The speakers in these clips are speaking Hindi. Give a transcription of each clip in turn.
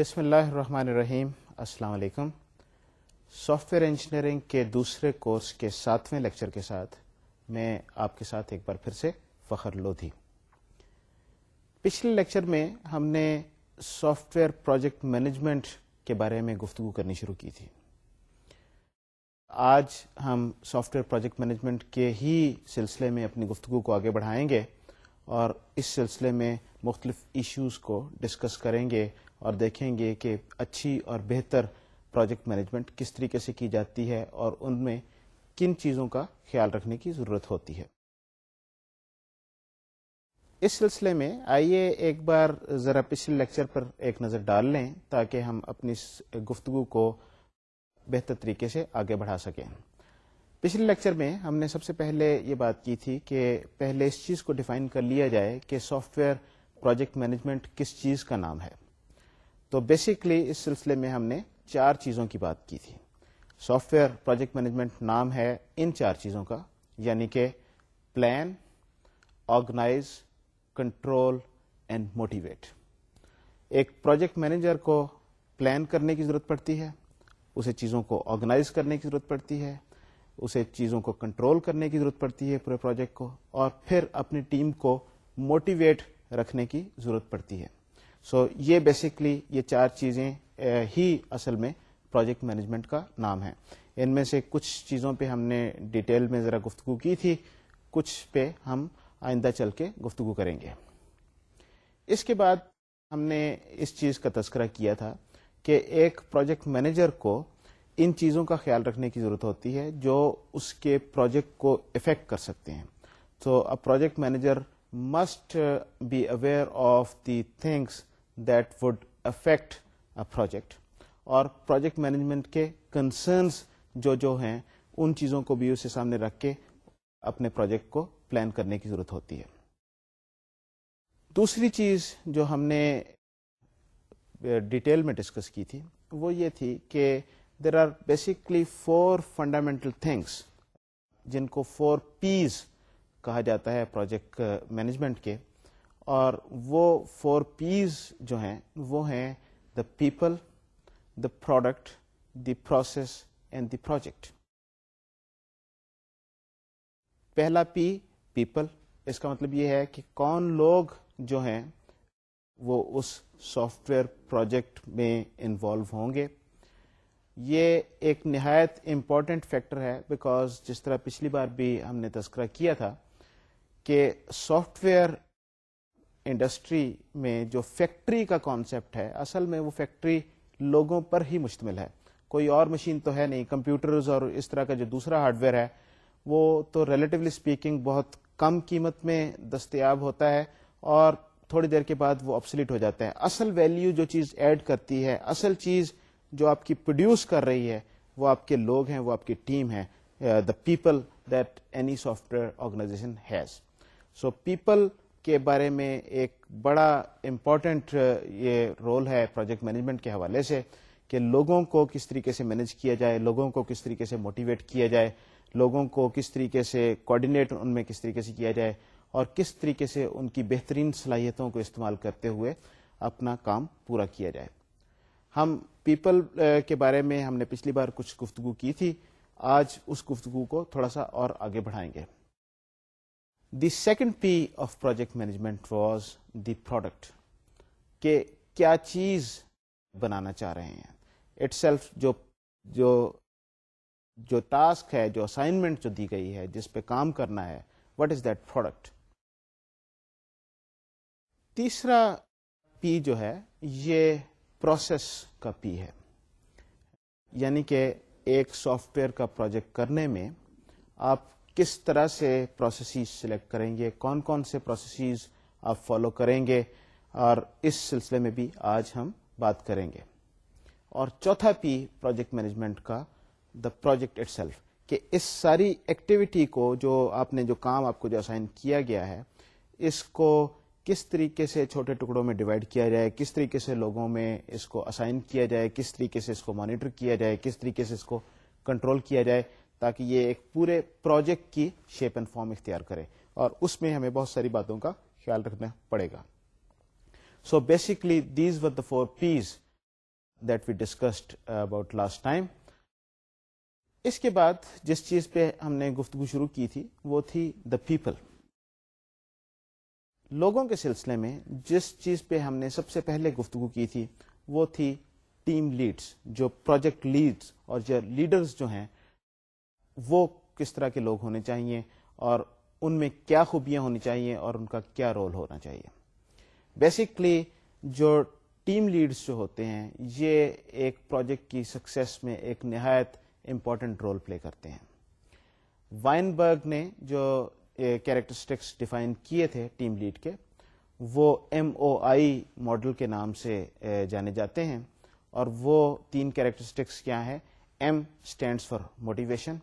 बिसमीम अस्सलाम सॉफ्टवेयर इंजीनियरिंग के दूसरे कोर्स के सातवें लेक्चर के साथ मैं आपके साथ एक बार फिर से फ़खर लोधी पिछले लेक्चर में हमने सॉफ्टवेयर प्रोजेक्ट मैनेजमेंट के बारे में गुफ्तु करनी शुरू की थी आज हम सॉफ्टवेयर प्रोजेक्ट मैनेजमेंट के ही सिलसिले में अपनी गुफ्तु को आगे बढ़ाएंगे और इस सिलसिले में मुख्तलिफ इश्यूज़ को डिस्कस करेंगे और देखेंगे कि अच्छी और बेहतर प्रोजेक्ट मैनेजमेंट किस तरीके से की जाती है और उनमें किन चीज़ों का ख्याल रखने की ज़रूरत होती है इस सिलसिले में आइए एक बार ज़रा पिछले लेक्चर पर एक नज़र डाल लें ताकि हम अपनी गुफ्तु को बेहतर तरीके से आगे बढ़ा सकें पिछले लेक्चर में हमने सबसे पहले ये बात की थी कि पहले इस चीज़ को डिफाइन कर लिया जाए कि सॉफ्टवेयर प्रोजेक्ट मैनेजमेंट किस चीज़ का नाम है तो बेसिकली इस सिलसिले में हमने चार चीज़ों की बात की थी सॉफ्टवेयर प्रोजेक्ट मैनेजमेंट नाम है इन चार चीज़ों का यानी कि plan organise control and motivate एक प्रोजेक्ट मैनेजर को प्लान करने की ज़रूरत पड़ती है उसे चीज़ों को ऑर्गेनाइज करने की ज़रूरत पड़ती है उसे चीज़ों को कंट्रोल करने की ज़रूरत पड़ती है पूरे प्रोजेक्ट को और फिर अपनी टीम को मोटिवेट रखने की ज़रूरत पड़ती है सो so, ये बेसिकली ये चार चीज़ें ही असल में प्रोजेक्ट मैनेजमेंट का नाम है इनमें से कुछ चीज़ों पे हमने डिटेल में ज़रा गुफ्तु की थी कुछ पे हम आइंदा चल के गुफ्तु करेंगे इसके बाद हमने इस चीज़ का तस्करा किया था कि एक प्रोजेक्ट मैनेजर को इन चीज़ों का ख्याल रखने की ज़रूरत होती है जो उसके प्रोजेक्ट को इफ़ेक्ट कर सकते हैं तो a project manager must be aware of the things that would affect a project और project management के concerns जो जो हैं उन चीज़ों को भी उसे सामने रख के अपने project को plan करने की ज़रूरत होती है दूसरी चीज़ जो हमने डिटेल में डिस्कस की थी वो ये थी कि there are basically four fundamental things जिनको फोर पीज कहा जाता है प्रोजेक्ट मैनेजमेंट के और वो फोर पीज जो हैं वो हैं the people the product the process and the project पहला पी पीपल इसका मतलब ये है कि कौन लोग जो हैं वो उस सॉफ्टवेयर प्रोजेक्ट में इन्वॉल्व होंगे ये एक नहायत इम्पॉर्टेंट फैक्टर है बिकॉज जिस तरह पिछली बार भी हमने तस्करा किया था कि सॉफ्टवेयर इंडस्ट्री में जो फैक्ट्री का कॉन्सेप्ट है असल में वो फैक्ट्री लोगों पर ही मुश्तमिल है कोई और मशीन तो है नहीं कंप्यूटर्स और इस तरह का जो दूसरा हार्डवेयर है वो तो रिलेटिवली स्पीकिंग बहुत कम कीमत में दस्तियाब होता है और थोड़ी देर के बाद वो अपसलिट हो जाता है असल वैल्यू जो चीज़ ऐड करती है असल चीज़ जो आपकी प्रोड्यूस कर रही है वो आपके लोग हैं वो आपकी टीम है the people that any software organisation has so people के बारे में एक बड़ा इम्पॉर्टेंट ये रोल है प्रोजेक्ट मैनेजमेंट के हवाले से कि लोगों को किस तरीके से मैनेज किया जाए लोगों को किस तरीके से मोटिवेट किया जाए लोगों को किस तरीके से कोऑर्डिनेट उनमें किस तरीके से किया जाए और किस तरीके से उनकी बेहतरीन सलाहियतों को इस्तेमाल करते हुए अपना काम पूरा किया जाए हम पीपल के बारे में हमने पिछली बार कुछ गुफ्तगु की थी आज उस गुफ्तगु को थोड़ा सा और आगे बढ़ाएंगे The second P of project management was the product. के क्या चीज बनाना चाह रहे हैं इट्सल्फ जो जो जो टास्क है जो असाइनमेंट जो दी गई है जिस पे काम करना है व्हाट इज दैट प्रोडक्ट तीसरा पी जो है ये प्रोसेस का पी है यानी कि एक सॉफ्टवेयर का प्रोजेक्ट करने में आप किस तरह से प्रोसेसेस सिलेक्ट करेंगे कौन कौन से प्रोसेसेस आप फॉलो करेंगे और इस सिलसिले में भी आज हम बात करेंगे और चौथा पी प्रोजेक्ट मैनेजमेंट का द प्रोजेक्ट इटसेल्फ कि इस सारी एक्टिविटी को जो आपने जो काम आपको जो असाइन किया गया है इसको किस तरीके से छोटे टुकड़ों में डिवाइड किया जाए किस तरीके से लोगों में इसको असाइन किया जाए किस तरीके से इसको मॉनिटर किया जाए किस तरीके से इसको कंट्रोल किया जाए ताकि ये एक पूरे प्रोजेक्ट की शेप एंड फॉर्म इख्तियार करे और उसमें हमें बहुत सारी बातों का ख्याल रखना पड़ेगा so basically these were the four Ps that we discussed about last time इसके बाद जिस चीज पे हमने गुफ्तगु शुरू की थी वो थी द पीपल लोगों के सिलसिले में जिस चीज पे हमने सबसे पहले गुफ्तगु की थी वो थी टीम लीड्स जो प्रोजेक्ट लीड्स और जो लीडर्स जो हैं वो किस तरह के लोग होने चाहिए और उनमें क्या खूबियां होनी चाहिए और उनका क्या रोल होना चाहिए बेसिकली जो टीम लीड्स जो होते हैं ये एक प्रोजेक्ट की सक्सेस में एक नहायत इम्पॉर्टेंट रोल प्ले करते हैं वाइनबर्ग ने जो कैरेक्टरिस्टिक्स डिफाइन किए थे टीम लीड के वो एम मॉडल के नाम से जाने जाते हैं और वो तीन कैरेक्टरिस्टिक्स क्या है M stands for motivation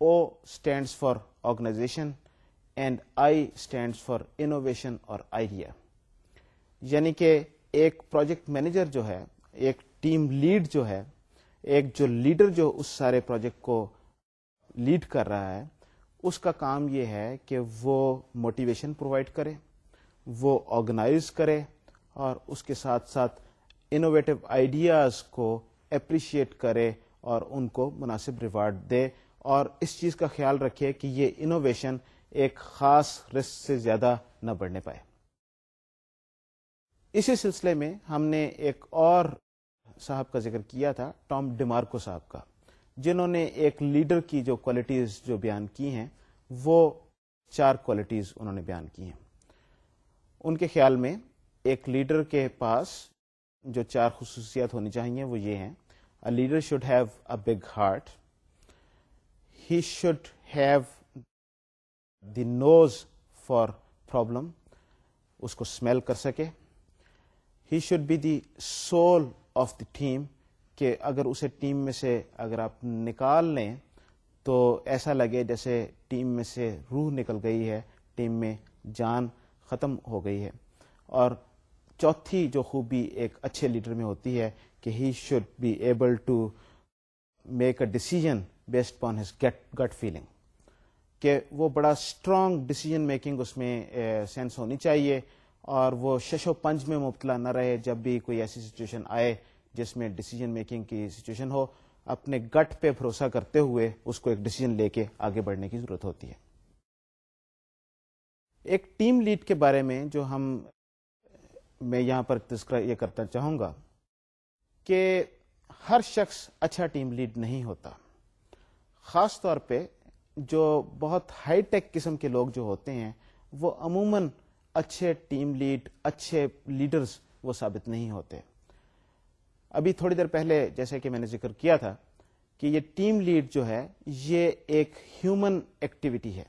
O stands for organization and I stands for innovation और idea. यानी कि एक प्रोजेक्ट मैनेजर जो है एक टीम लीड जो है एक जो लीडर जो उस सारे प्रोजेक्ट को लीड कर रहा है उसका काम ये है कि वो मोटिवेशन प्रोवाइड करे वो ऑर्गेनाइज करे और उसके साथ साथ इनोवेटिव आइडियाज को अप्रिशिएट करे और उनको मुनासिब रिवार्ड दे और इस चीज का ख्याल रखिए कि ये इनोवेशन एक खास रिस्क से ज्यादा न बढ़ने पाए इसी सिलसिले में हमने एक और साहब का जिक्र किया था टॉम डिमार्को साहब का जिन्होंने एक लीडर की जो क्वालिटीज जो बयान की हैं वो चार क्वालिटीज उन्होंने बयान की हैं उनके ख्याल में एक लीडर के पास जो चार खसूसियात होनी चाहिए वो ये हैं a leader should have a big heart he should have the nose for problem उसको स्मेल कर सके he should be the soul of the team कि अगर उसे टीम में से अगर आप निकाल लें तो ऐसा लगे जैसे टीम में से रूह निकल गई है टीम में जान ख़त्म हो गई है और चौथी जो खूबी एक अच्छे लीडर में होती है कि he should be able to make a decision based upon his gut gut feeling कि वो बड़ा स्ट्रॉन्ग डिसीजन मेकिंग उसमें सेंस होनी चाहिए और वो शशो पंज में मुबतला न रहे जब भी कोई ऐसी सिचुएशन आए जिसमें डिसीजन मेकिंग की सिचुएशन हो अपने गट पे भरोसा करते हुए उसको एक डिसीजन लेके आगे बढ़ने की जरूरत होती है एक टीम लीड के बारे में जो हम मैं यहाँ पर तस्करा ये करना चाहूँगा कि हर शख्स अच्छा टीम लीड नहीं होता ख़ास तौर पे जो बहुत हाई टेक किस्म के लोग जो होते हैं वो अमूमन अच्छे टीम लीड अच्छे लीडर्स वो साबित नहीं होते अभी थोड़ी देर पहले जैसे कि मैंने जिक्र किया था कि ये टीम लीड जो है ये एक ह्यूमन एक्टिविटी है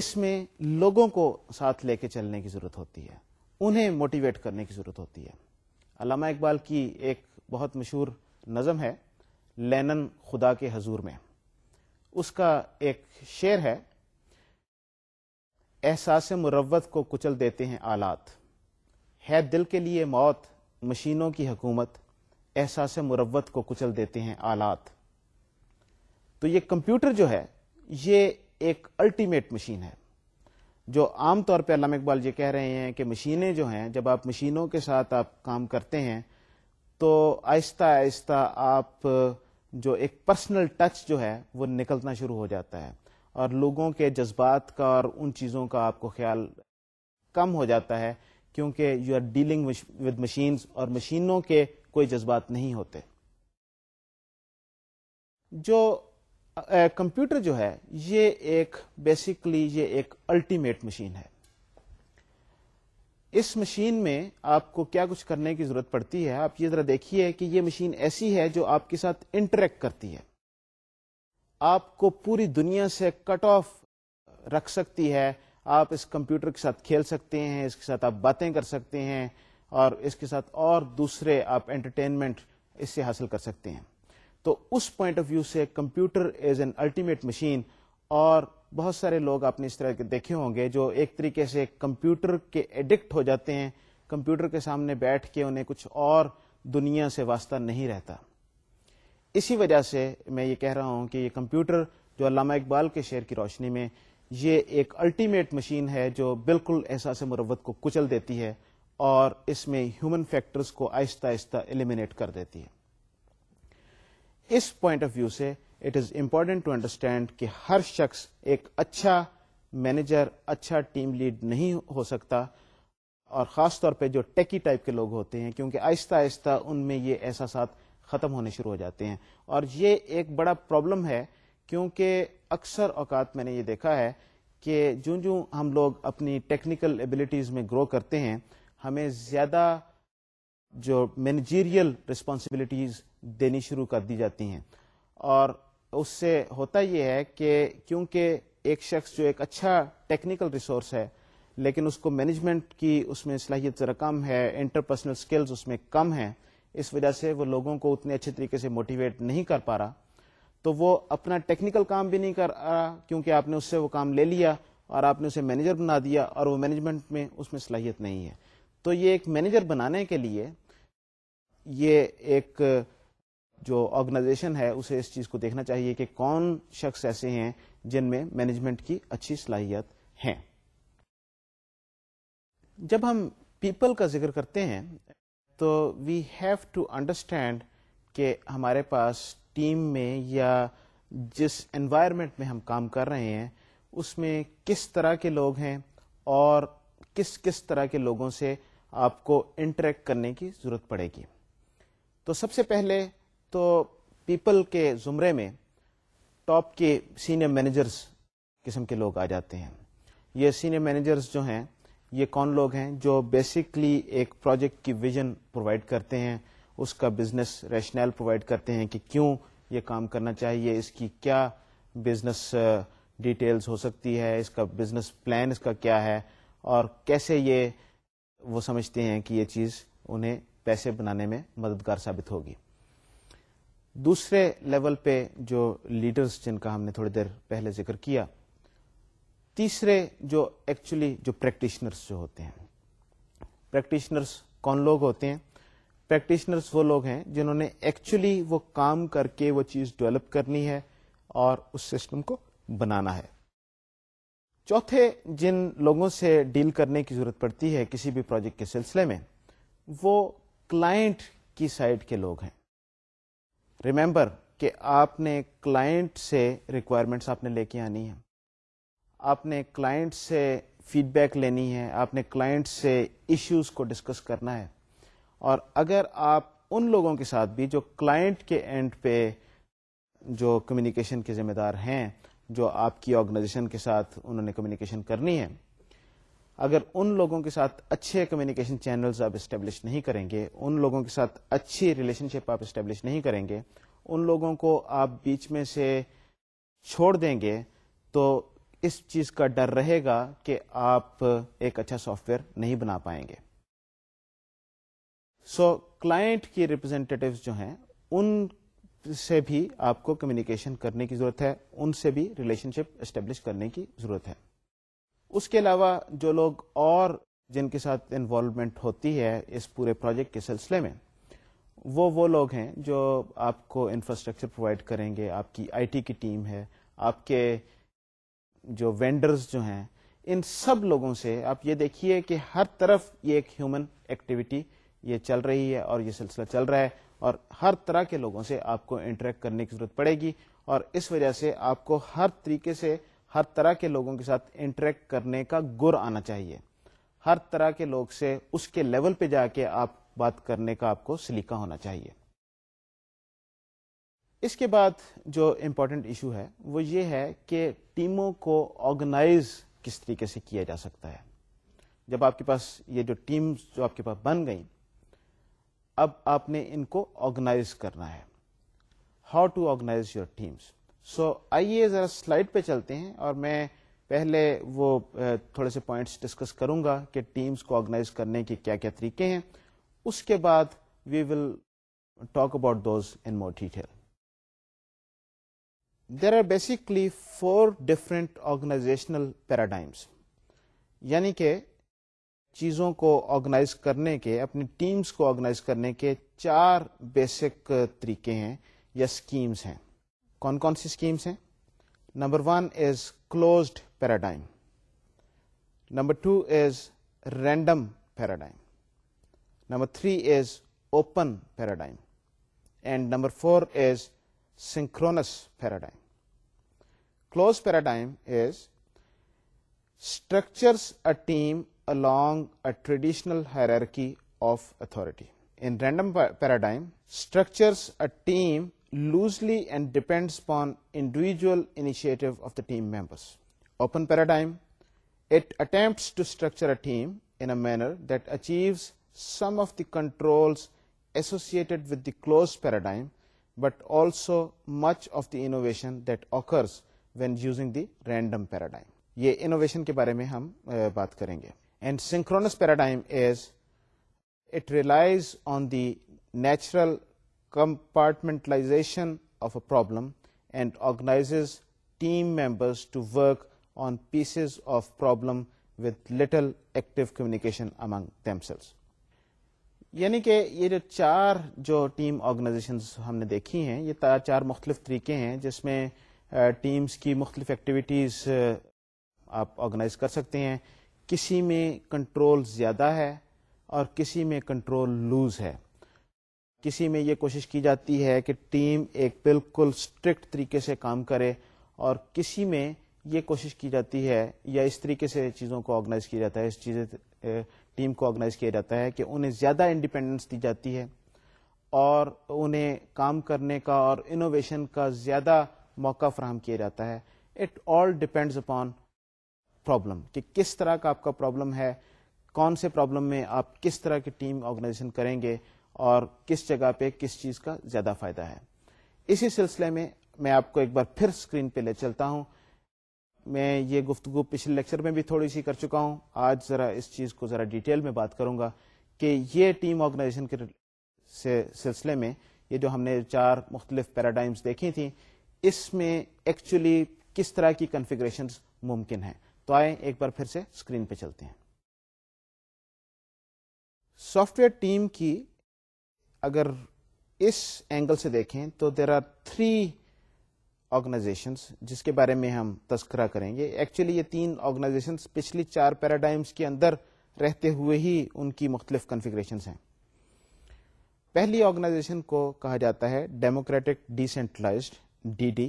इसमें लोगों को साथ लेके चलने की जरूरत होती है उन्हें मोटिवेट करने की जरूरत होती है अलामा इकबाल की एक बहुत मशहूर नज़म है लेनन खुदा के हजूर में उसका एक शेर है एहसास मुरवत को कुचल देते हैं आलात है दिल के लिए मौत मशीनों की हकूमत एहसास मुरवत को कुचल देते हैं आलात तो ये कंप्यूटर जो है ये एक अल्टीमेट मशीन है जो आम तौर पे अलाम इकबाल ये कह रहे हैं कि मशीनें जो हैं जब आप मशीनों के साथ आप काम करते हैं तो आहिस्ता आहिस्ता आप जो एक पर्सनल टच जो है वो निकलना शुरू हो जाता है और लोगों के जज्बात का और उन चीज़ों का आपको ख्याल कम हो जाता है क्योंकि you are dealing with machines और मशीनों के कोई जज्बात नहीं होते जो कंप्यूटर जो है ये एक बेसिकली ये एक अल्टीमेट मशीन है इस मशीन में आपको क्या कुछ करने की जरूरत पड़ती है आप ये जरा देखिए कि ये मशीन ऐसी है जो आपके साथ इंटरेक्ट करती है आपको पूरी दुनिया से कट ऑफ रख सकती है आप इस कंप्यूटर के साथ खेल सकते हैं इसके साथ आप बातें कर सकते हैं और इसके साथ और दूसरे आप एंटरटेनमेंट इससे हासिल कर सकते हैं तो उस पॉइंट ऑफ व्यू से computer is an ultimate machine और बहुत सारे लोग आपने इस तरह के देखे होंगे जो एक तरीके से कंप्यूटर के एडिक्ट हो जाते हैं कंप्यूटर के सामने बैठ के उन्हें कुछ और दुनिया से वास्ता नहीं रहता इसी वजह से मैं ये कह रहा हूँ कि ये कंप्यूटर जो अलामा इकबाल के शेर की रोशनी में ये एक अल्टीमेट मशीन है जो बिल्कुल एहसास मरवत को कुचल देती है और इसमें ह्यूमन फैक्टर्स को आहिस्ता आहिस्ता एलिमिनेट कर देती है इस पॉइंट ऑफ व्यू से it is important to understand कि हर शख्स एक अच्छा मैनेजर अच्छा टीम लीड नहीं हो सकता और ख़ास तौर पे जो टेकी टाइप के लोग होते हैं क्योंकि आहिस्ता आहिस्ता उनमें ये एहसास ख़त्म होने शुरू हो जाते हैं और ये एक बड़ा प्रॉब्लम है क्योंकि अक्सर औकात मैंने ये देखा है कि जो जो हम लोग अपनी टेक्निकल एबिलिटीज़ में ग्रो करते हैं हमें ज़्यादा जो मैनेजीरियल रिस्पॉन्सिबिलिटीज़ देनी शुरू कर दी जाती हैं और उससे होता यह है कि क्योंकि एक शख्स जो एक अच्छा टेक्निकल रिसोर्स है लेकिन उसको मैनेजमेंट की उसमें सलाहियत ज़रा कम है इंटरपर्सनल स्किल्स उसमें कम है इस वजह से वो लोगों को उतने अच्छे तरीके से मोटिवेट नहीं कर पा रहा तो वो अपना टेक्निकल काम भी नहीं कर रहा क्योंकि आपने उससे वो काम ले लिया और आपने उसे मैनेजर बना दिया और वो मैनेजमेंट में उसमें सलाहियत नहीं है तो ये एक मैनेजर बनाने के लिए ये एक जो ऑर्गेनाइजेशन है उसे इस चीज को देखना चाहिए कि कौन शख्स ऐसे हैं जिनमें मैनेजमेंट की अच्छी सलाहियत है जब हम पीपल का जिक्र करते हैं तो वी हैव टू अंडरस्टैंड कि हमारे पास टीम में या जिस एनवायरनमेंट में हम काम कर रहे हैं उसमें किस तरह के लोग हैं और किस किस तरह के लोगों से आपको इंटरेक्ट करने की जरूरत पड़ेगी तो सबसे पहले तो पीपल के ज़ुमरे में टॉप के सीनियर मैनेजर्स किस्म के लोग आ जाते हैं ये सीनियर मैनेजर्स जो हैं ये कौन लोग हैं जो बेसिकली एक प्रोजेक्ट की विजन प्रोवाइड करते हैं उसका बिजनेस रैशनल प्रोवाइड करते हैं कि क्यों ये काम करना चाहिए इसकी क्या बिजनेस डिटेल्स uh, हो सकती है इसका बिजनेस प्लान इसका क्या है और कैसे ये वो समझते हैं कि ये चीज़ उन्हें पैसे बनाने में मददगार साबित होगी दूसरे लेवल पे जो लीडर्स जिनका हमने थोड़ी देर पहले जिक्र किया तीसरे जो एक्चुअली जो प्रैक्टिशनर्स जो होते हैं प्रैक्टिशनर्स कौन लोग होते हैं प्रैक्टिशनर्स वो लोग हैं जिन्होंने एक्चुअली वो काम करके वो चीज़ डेवलप करनी है और उस सिस्टम को बनाना है चौथे जिन लोगों से डील करने की ज़रूरत पड़ती है किसी भी प्रोजेक्ट के सिलसिले में वो क्लाइंट की साइड के लोग हैं रिमेंबर कि आपने क्लाइंट से रिक्वायरमेंट्स आपने लेके आनी है आपने क्लाइंट से फीडबैक लेनी है आपने क्लाइंट से इश्यूज को डिस्कस करना है और अगर आप उन लोगों के साथ भी जो क्लाइंट के एंड पे जो कम्युनिकेशन के जिम्मेदार हैं जो आपकी ऑर्गेनाइजेशन के साथ उन्होंने कम्युनिकेशन करनी है अगर उन लोगों के साथ अच्छे कम्युनिकेशन चैनल्स आप इस्टेब्लिश नहीं करेंगे उन लोगों के साथ अच्छी रिलेशनशिप आप इस्टेब्लिश नहीं करेंगे उन लोगों को आप बीच में से छोड़ देंगे तो इस चीज का डर रहेगा कि आप एक अच्छा सॉफ्टवेयर नहीं बना पाएंगे सो so, क्लाइंट की रिप्रेजेंटेटिव्स जो हैं उन से भी आपको कम्युनिकेशन करने की जरूरत है उनसे भी रिलेशनशिप एस्टेब्लिश करने की जरूरत है उसके अलावा जो लोग और जिनके साथ इन्वॉल्वमेंट होती है इस पूरे प्रोजेक्ट के सिलसिले में वो वो लोग हैं जो आपको इंफ्रास्ट्रक्चर प्रोवाइड करेंगे आपकी आईटी की टीम है आपके जो वेंडर्स जो हैं इन सब लोगों से आप ये देखिए कि हर तरफ ये एक ह्यूमन एक्टिविटी ये चल रही है और ये सिलसिला चल रहा है और हर तरह के लोगों से आपको इंटरेक्ट करने की जरूरत पड़ेगी और इस वजह से आपको हर तरीके से हर तरह के लोगों के साथ इंटरेक्ट करने का गुर आना चाहिए हर तरह के लोग से उसके लेवल पे जाके आप बात करने का आपको सलीका होना चाहिए इसके बाद जो इम्पोर्टेंट इशू है वो ये है कि टीमों को ऑर्गेनाइज किस तरीके से किया जा सकता है जब आपके पास ये जो टीम्स जो आपके पास बन गई अब आपने इनको ऑर्गेनाइज करना है how to organise your teams so so, आइए ज़रा स्लाइड पे चलते हैं और मैं पहले वो थोड़े से पॉइंट्स डिस्कस करूंगा कि टीम्स को ऑर्गेनाइज करने के क्या क्या तरीके हैं उसके बाद we will talk about those in more detail there are basically four different organisational paradigms यानी कि चीज़ों को ऑर्गेनाइज करने के अपनी टीम्स को ऑर्गेनाइज करने के चार बेसिक तरीके हैं या स्कीम्स हैं कौन schemes C number one is closed paradigm. Number two is random paradigm. number 3 is open paradigm and number 4 is synchronous paradigm closed paradigm is structures a team along a traditional hierarchy of authority in random paradigm structures a team loosely and depends upon individual initiative of the team members. Open paradigm, it attempts to structure a team in a manner that achieves some of the controls associated with the closed paradigm, but also much of the innovation that occurs when using the random paradigm. ये innovation के बारे में हम बात करेंगे And synchronous paradigm is it relies on the natural compartmentalization of a problem and organizes team members to work on pieces of problem with little active communication among themselves. यानी कि ये जो चार जो टीम ऑर्गेनाइजेशन हमने देखी हैं ये चार मुख्तलिफ तरीके हैं जिसमें टीम्स की मुख्तलिफ एक्टिविटीज़ आप ऑर्गेनाइज कर सकते हैं किसी में कंट्रोल ज़्यादा है और किसी में कंट्रोल लूज है किसी में ये कोशिश की जाती है कि टीम एक बिल्कुल स्ट्रिक्ट तरीके से काम करे और किसी में ये कोशिश की जाती है या इस तरीके से चीज़ों को ऑर्गेनाइज किया जाता है इस चीज़ें टीम को ऑर्गेनाइज किया जाता है कि उन्हें ज़्यादा इंडिपेंडेंस दी जाती है और उन्हें काम करने का और इनोवेशन का ज़्यादा मौका फ्राहम किया जाता है it all depends upon problem कि किस तरह का आपका प्रॉब्लम है कौन से प्रॉब्लम में आप किस तरह की टीम ऑर्गेनाइजेशन करेंगे और किस जगह पे किस चीज का ज्यादा फायदा है इसी सिलसिले में मैं आपको एक बार फिर स्क्रीन पे ले चलता हूं मैं ये गुफ्तगु पिछले लेक्चर में भी थोड़ी सी कर चुका हूं आज जरा इस चीज को जरा डिटेल में बात करूंगा कि ये टीम ऑर्गेनाइजेशन के से सिलसिले में ये जो हमने चार मुख्तलिफ पैराडाइम्स देखी थी इसमें एक्चुअली किस तरह की कन्फिग्रेशन मुमकिन है तो आए एक बार फिर से स्क्रीन पे चलते हैं सॉफ्टवेयर टीम की अगर इस एंगल से देखें तो देर आर थ्री ऑर्गेनाइजेशंस जिसके बारे में हम तस्करा करेंगे एक्चुअली ये तीन ऑर्गेनाइजेशंस पिछली चार पैराडाइम्स के अंदर रहते हुए ही उनकी मुख्तलिफ कन्फिग्रेशन हैं पहली ऑर्गेनाइजेशन को कहा जाता है डेमोक्रेटिक डिसेंट्रलाइज डीडी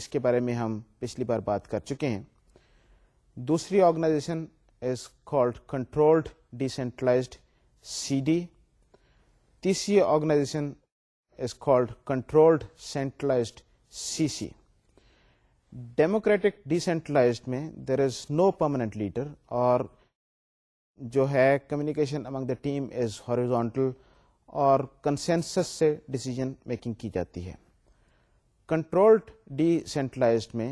इसके बारे में हम पिछली बार बात कर चुके हैं दूसरी organisation is called controlled decentralised CD TCA organization is called Controlled Centralized CC. Democratic decentralised में there is no permanent leader और जो है communication among the team is horizontal और कंसेंसस से डिसीजन मेकिंग की जाती है कंट्रोल्ड डिसेंट्रलाइज्ड में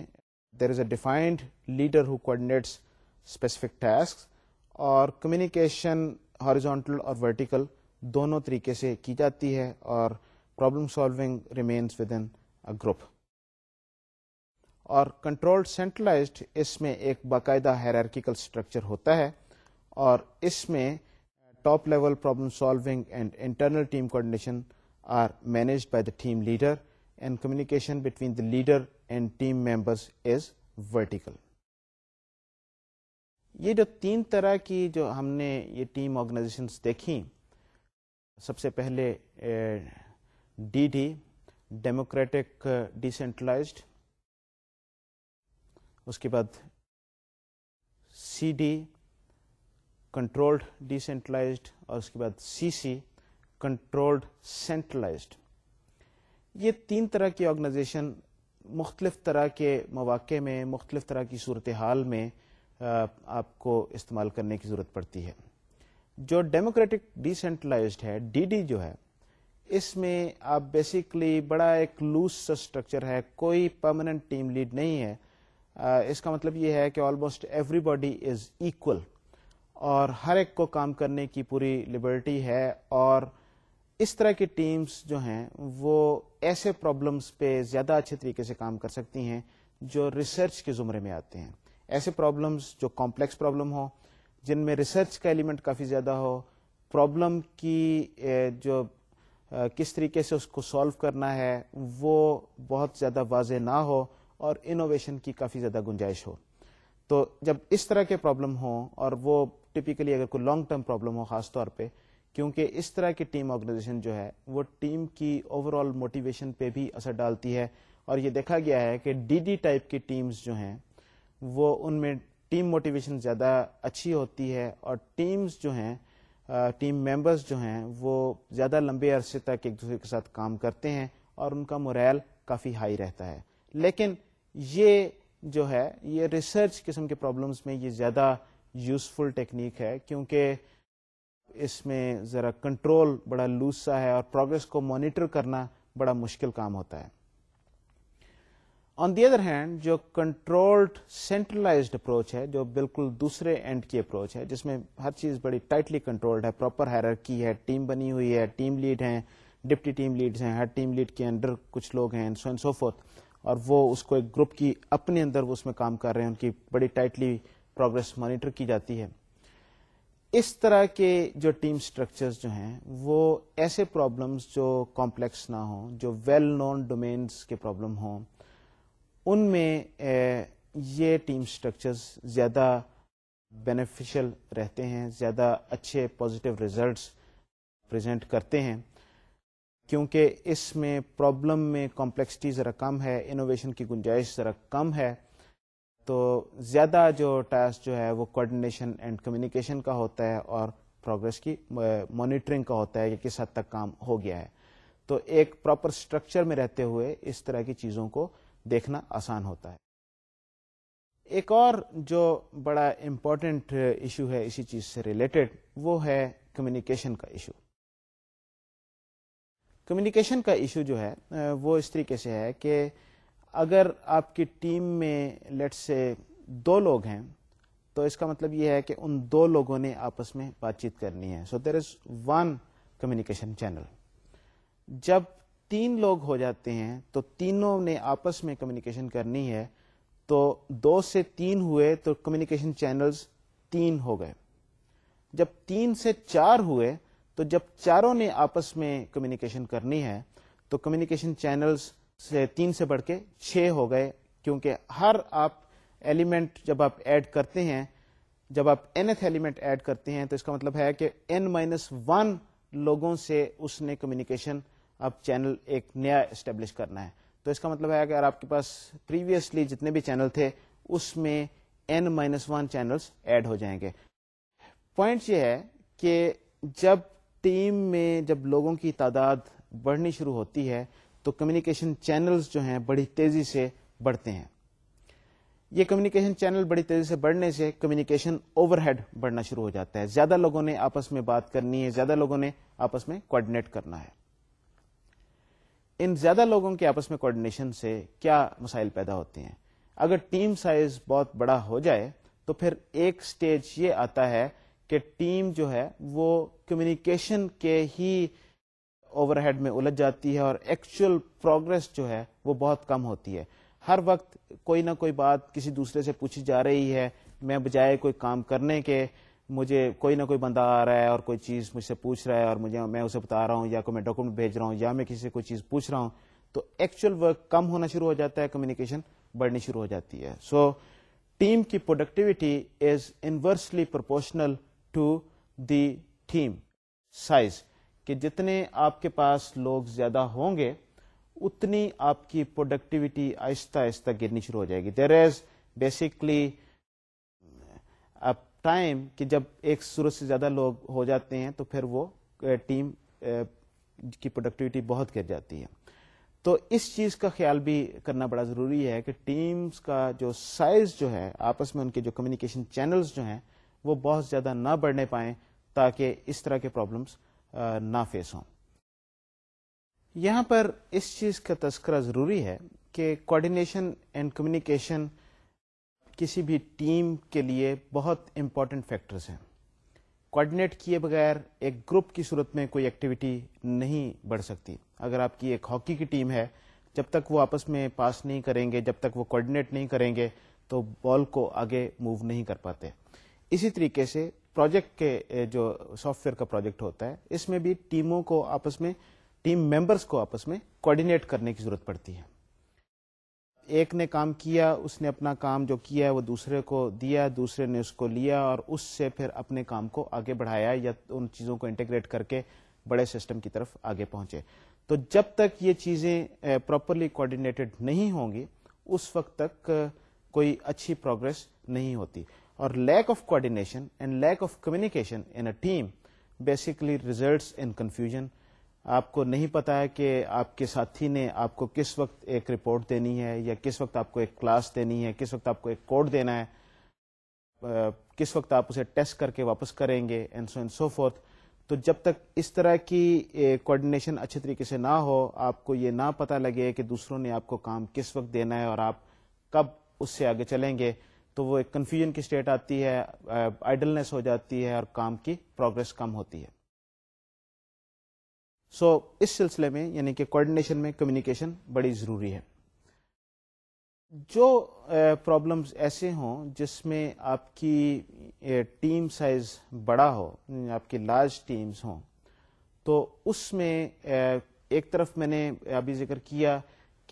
there is a defined leader who coordinates specific task और कम्युनिकेशन हॉरिजॉन्टल और वर्टिकल दोनों तरीके से की जाती है और problem solving remains with in a group और कंट्रोल्ड सेंट्रलाइज्ड इसमें एक बाकायदा हेरारकिकल स्ट्रक्चर होता है और इसमें top level problem solving and internal team coordination are manage by the team leader and communication between the leader and team members is vertical. ये जो तीन तरह की जो हमने ये टीम ऑर्गेनाइजेशंस देखी सबसे पहले डीडी डेमोक्रेटिक डिसेंट्रलाइज्ड उसके बाद सीडी कंट्रोल्ड डिसेंट्रलाइज्ड और उसके बाद सीसी कंट्रोल्ड सेंट्रलाइज्ड ये तीन तरह की ऑर्गेनाइजेशन मुख्तलिफ तरह के मौाक़े में मुख्तलिफ तरह की सूरत हाल में आपको इस्तेमाल करने की ज़रूरत पड़ती है जो डेमोक्रेटिक डिसेंट्रलाइज्ड है डीडी जो है इसमें आप बेसिकली बड़ा एक लूज सा स्ट्रक्चर है कोई परमानेंट टीम लीड नहीं है आ, इसका मतलब ये है कि ऑलमोस्ट एवरीबॉडी इज इक्वल और हर एक को काम करने की पूरी लिबर्टी है और इस तरह की टीम्स जो हैं वो ऐसे प्रॉब्लम्स पे ज़्यादा अच्छे तरीके से काम कर सकती हैं जो रिसर्च के ज़ुमरे में आते हैं ऐसे प्रॉब्लम्स जो कॉम्प्लेक्स प्रॉब्लम हो जिनमें रिसर्च का एलिमेंट काफ़ी ज़्यादा हो प्रॉब्लम की जो किस तरीके से उसको सॉल्व करना है वो बहुत ज़्यादा वाज ना हो और इनोवेशन की काफ़ी ज़्यादा गुंजाइश हो तो जब इस तरह के प्रॉब्लम हो और वो टिपिकली अगर कोई लॉन्ग टर्म प्रॉब्लम हो खासतौर पे क्योंकि इस तरह की टीम ऑर्गेनाइजेशन जो है वो टीम की ओवरऑल मोटिवेशन पे भी असर डालती है और ये देखा गया है कि डीडी टाइप की टीम्स जो हैं वो उनमें टीम मोटिवेशन ज़्यादा अच्छी होती है और टीम्स जो हैं टीम मेंबर्स जो हैं वो ज़्यादा लंबे अरसे तक एक दूसरे के साथ काम करते हैं और उनका मोरल काफ़ी हाई रहता है लेकिन ये जो है ये रिसर्च किस्म के प्रॉब्लम्स में ये ज़्यादा यूजफुल टेक्निक है क्योंकि इसमें ज़रा कंट्रोल बड़ा लूज सा है और प्रोग्रेस को मॉनिटर करना बड़ा मुश्किल काम होता है ऑन दी अदर हैंड जो कंट्रोल्ड सेंट्रलाइज्ड अप्रोच है जो बिल्कुल दूसरे एंड की अप्रोच है जिसमें हर चीज बड़ी टाइटली कंट्रोल्ड है प्रॉपर हैरकी है टीम बनी हुई है टीम लीड हैं डिप्टी टीम लीड्स हैं हर टीम लीड के अंडर कुछ लोग हैं सो एंड सो फोर्थ और वो उसको एक ग्रुप की अपने अंदर वो उसमें काम कर रहे हैं उनकी बड़ी टाइटली प्रोग्रेस मॉनिटर की जाती है इस तरह के जो टीम स्ट्रक्चर्स जो हैं वो ऐसे प्रॉब्लम्स जो कॉम्प्लेक्स ना हो जो वेल नोन डोमेन्स के प्रॉब्लम हों उनमें ये टीम स्ट्रक्चर्स ज़्यादा बेनिफिशियल रहते हैं ज़्यादा अच्छे पॉजिटिव रिजल्ट्स प्रेजेंट करते हैं क्योंकि इसमें प्रॉब्लम में कॉम्प्लेक्सिटी ज़रा कम है इनोवेशन की गुंजाइश ज़रा कम है तो ज़्यादा जो टास्क जो है वो कोऑर्डिनेशन एंड कम्युनिकेशन का होता है और प्रोग्रेस की मॉनिटरिंग का होता है कि किस हद तक काम हो गया है तो एक प्रॉपर स्ट्रक्चर में रहते हुए इस तरह की चीज़ों को देखना आसान होता है एक और जो बड़ा इम्पोर्टेंट इशू है इसी चीज से रिलेटेड वो है कम्युनिकेशन का इशू कम्युनिकेशन का इशू जो है वो इस तरीके से है कि अगर आपकी टीम में लेट से दो लोग हैं तो इसका मतलब ये है कि उन दो लोगों ने आपस में बातचीत करनी है so there is one communication channel जब तीन लोग हो जाते हैं तो तीनों ने आपस में कम्युनिकेशन करनी है तो दो से तीन हुए तो कम्युनिकेशन चैनल्स तीन हो गए जब तीन से चार हुए तो जब चारों ने आपस में कम्युनिकेशन करनी है तो कम्युनिकेशन चैनल्स से तीन से बढ़ के छः हो गए क्योंकि हर आप एलिमेंट जब आप ऐड करते हैं जब आप एनथ एलिमेंट ऐड करते हैं तो इसका मतलब है कि एन माइनस वन लोगों से उसने कम्युनिकेशन अब चैनल एक नया स्टेब्लिश करना है तो इसका मतलब है अगर आपके पास प्रीवियसली जितने भी चैनल थे उसमें N minus one channels add हो जाएंगे पॉइंट ये है कि जब टीम में जब लोगों की तादाद बढ़नी शुरू होती है तो कम्युनिकेशन चैनल्स जो हैं बड़ी तेजी से बढ़ते हैं ये कम्युनिकेशन चैनल बड़ी तेजी से बढ़ने से कम्युनिकेशन ओवरहेड बढ़ना शुरू हो जाता है ज्यादा लोगों ने आपस में बात करनी है ज्यादा लोगों ने आपस में कोऑर्डिनेट करना है इन ज्यादा लोगों के आपस में कोऑर्डिनेशन से क्या मसाइल पैदा होते हैं अगर टीम साइज बहुत बड़ा हो जाए तो फिर एक स्टेज ये आता है कि टीम जो है वो कम्युनिकेशन के ही ओवरहेड में उलझ जाती है और एक्चुअल प्रोग्रेस जो है वो बहुत कम होती है हर वक्त कोई ना कोई बात किसी दूसरे से पूछी जा रही है मैं बजाय कोई काम करने के मुझे कोई ना कोई बंदा आ रहा है और कोई चीज़ मुझसे पूछ रहा है और मुझे मैं उसे बता रहा हूँ या कोई मैं डॉक्यूमेंट भेज रहा हूँ या मैं किसी से कोई चीज़ पूछ रहा हूँ तो एक्चुअल वर्क कम होना शुरू हो जाता है कम्युनिकेशन बढ़नी शुरू हो जाती है सो so, टीम की productivity is inversely proportional to the team size कि जितने आपके पास लोग ज़्यादा होंगे उतनी आपकी प्रोडक्टिविटी आहिस्ता आहिस्ता गिरनी शुरू हो जाएगी देर इज बेसिकली टाइम कि जब एक सूरज से ज़्यादा लोग हो जाते हैं तो फिर वो टीम की प्रोडक्टिविटी बहुत गिर जाती है तो इस चीज़ का ख्याल भी करना बड़ा ज़रूरी है कि टीम्स का जो साइज जो है आपस में उनके जो कम्युनिकेशन चैनल्स जो हैं वो बहुत ज़्यादा ना बढ़ने पाएँ ताकि इस तरह के प्रॉब्लम्स ना फेस हों यहाँ पर इस चीज़ का तस्करा ज़रूरी है कि कोऑर्डिनेशन एंड कम्युनिकेशन किसी भी टीम के लिए बहुत इंपॉर्टेंट फैक्टर्स हैं कोऑर्डिनेट किए बगैर एक ग्रुप की सूरत में कोई एक्टिविटी नहीं बढ़ सकती अगर आपकी एक हॉकी की टीम है जब तक वो आपस में पास नहीं करेंगे जब तक वो कोऑर्डिनेट नहीं करेंगे तो बॉल को आगे मूव नहीं कर पाते इसी तरीके से प्रोजेक्ट के जो सॉफ्टवेयर का प्रोजेक्ट होता है इसमें भी टीमों को आपस में टीम मेंबर्स को आपस में कोऑर्डिनेट करने की जरूरत पड़ती है एक ने काम किया उसने अपना काम जो किया है वो दूसरे को दिया दूसरे ने उसको लिया और उससे फिर अपने काम को आगे बढ़ाया या उन चीज़ों को इंटीग्रेट करके बड़े सिस्टम की तरफ आगे पहुंचे तो जब तक ये चीज़ें प्रॉपरली कोऑर्डिनेटेड नहीं होंगी उस वक्त तक कोई अच्छी प्रोग्रेस नहीं होती और lack of coordination and lack of communication in a team basically results in confusion आपको नहीं पता है कि आपके साथी ने आपको किस वक्त एक रिपोर्ट देनी है या किस वक्त आपको एक क्लास देनी है किस वक्त आपको एक कोड देना है किस वक्त आप उसे टेस्ट करके वापस करेंगे and so and so forth तो जब तक इस तरह की कोऑर्डिनेशन अच्छे तरीके से ना हो आपको ये ना पता लगे कि दूसरों ने आपको काम किस वक्त देना है और आप कब उससे आगे चलेंगे तो वो एक कन्फ्यूजन की स्टेट आती है आइडलनेस हो जाती है और काम की प्रोग्रेस कम होती है सो so, इस सिलसिले में यानी कि कोऑर्डिनेशन में कम्युनिकेशन बड़ी ज़रूरी है जो प्रॉब्लम्स ऐसे हों जिसमें आपकी टीम साइज बड़ा हो आपकी लार्ज टीम्स हों तो उसमें एक तरफ मैंने अभी जिक्र किया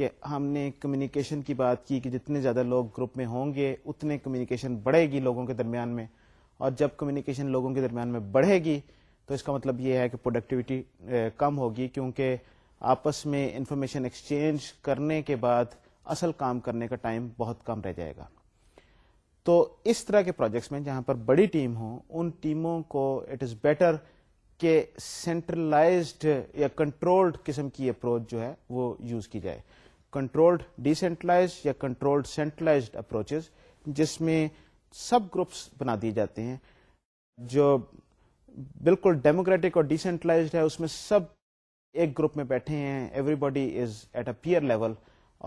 कि हमने कम्युनिकेशन की बात की कि जितने ज़्यादा लोग ग्रुप में होंगे उतने कम्युनिकेशन बढ़ेगी लोगों के दरमियान में और जब कम्युनिकेशन लोगों के दरमियान में बढ़ेगी तो इसका मतलब ये है कि प्रोडक्टिविटी कम होगी क्योंकि आपस में इंफॉर्मेशन एक्सचेंज करने के बाद असल काम करने का टाइम बहुत कम रह जाएगा तो इस तरह के प्रोजेक्ट्स में जहां पर बड़ी टीम हो उन टीमों को इट इज बेटर के सेंट्रलाइज्ड या कंट्रोल्ड किस्म की अप्रोच जो है वो यूज की जाए कंट्रोल्ड डिसेंट्रलाइज या कंट्रोल्ड सेंट्रलाइज्ड अप्रोचेस जिसमें सब ग्रुप्स बना दिए जाते हैं जो बिल्कुल डेमोक्रेटिक और डिसेंट्रलाइज है उसमें सब एक ग्रुप में बैठे हैं everybody is at a peer level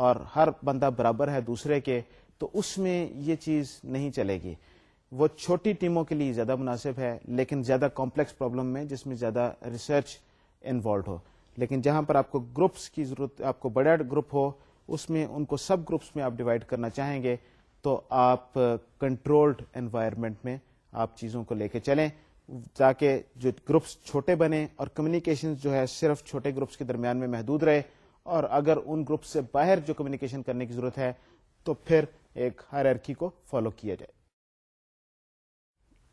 और हर बंदा बराबर है दूसरे के तो उसमें ये चीज नहीं चलेगी वो छोटी टीमों के लिए ज्यादा मुनासिब है लेकिन ज्यादा कॉम्प्लेक्स प्रॉब्लम में जिसमें ज्यादा रिसर्च इन्वॉल्व हो लेकिन जहां पर आपको ग्रुप्स की जरूरत आपको बड़ा ग्रुप हो उसमें उनको सब ग्रुप्स में आप डिवाइड करना चाहेंगे तो आप कंट्रोल्ड एनवायरनमेंट में आप चीजों को लेके चलें ताकि जो ग्रुप्स छोटे बने और कम्युनिकेशन जो है सिर्फ छोटे ग्रुप्स के दरमियान में महदूद रहे और अगर उन ग्रुप से बाहर जो कम्युनिकेशन करने की जरूरत है तो फिर एक हर को फॉलो किया जाए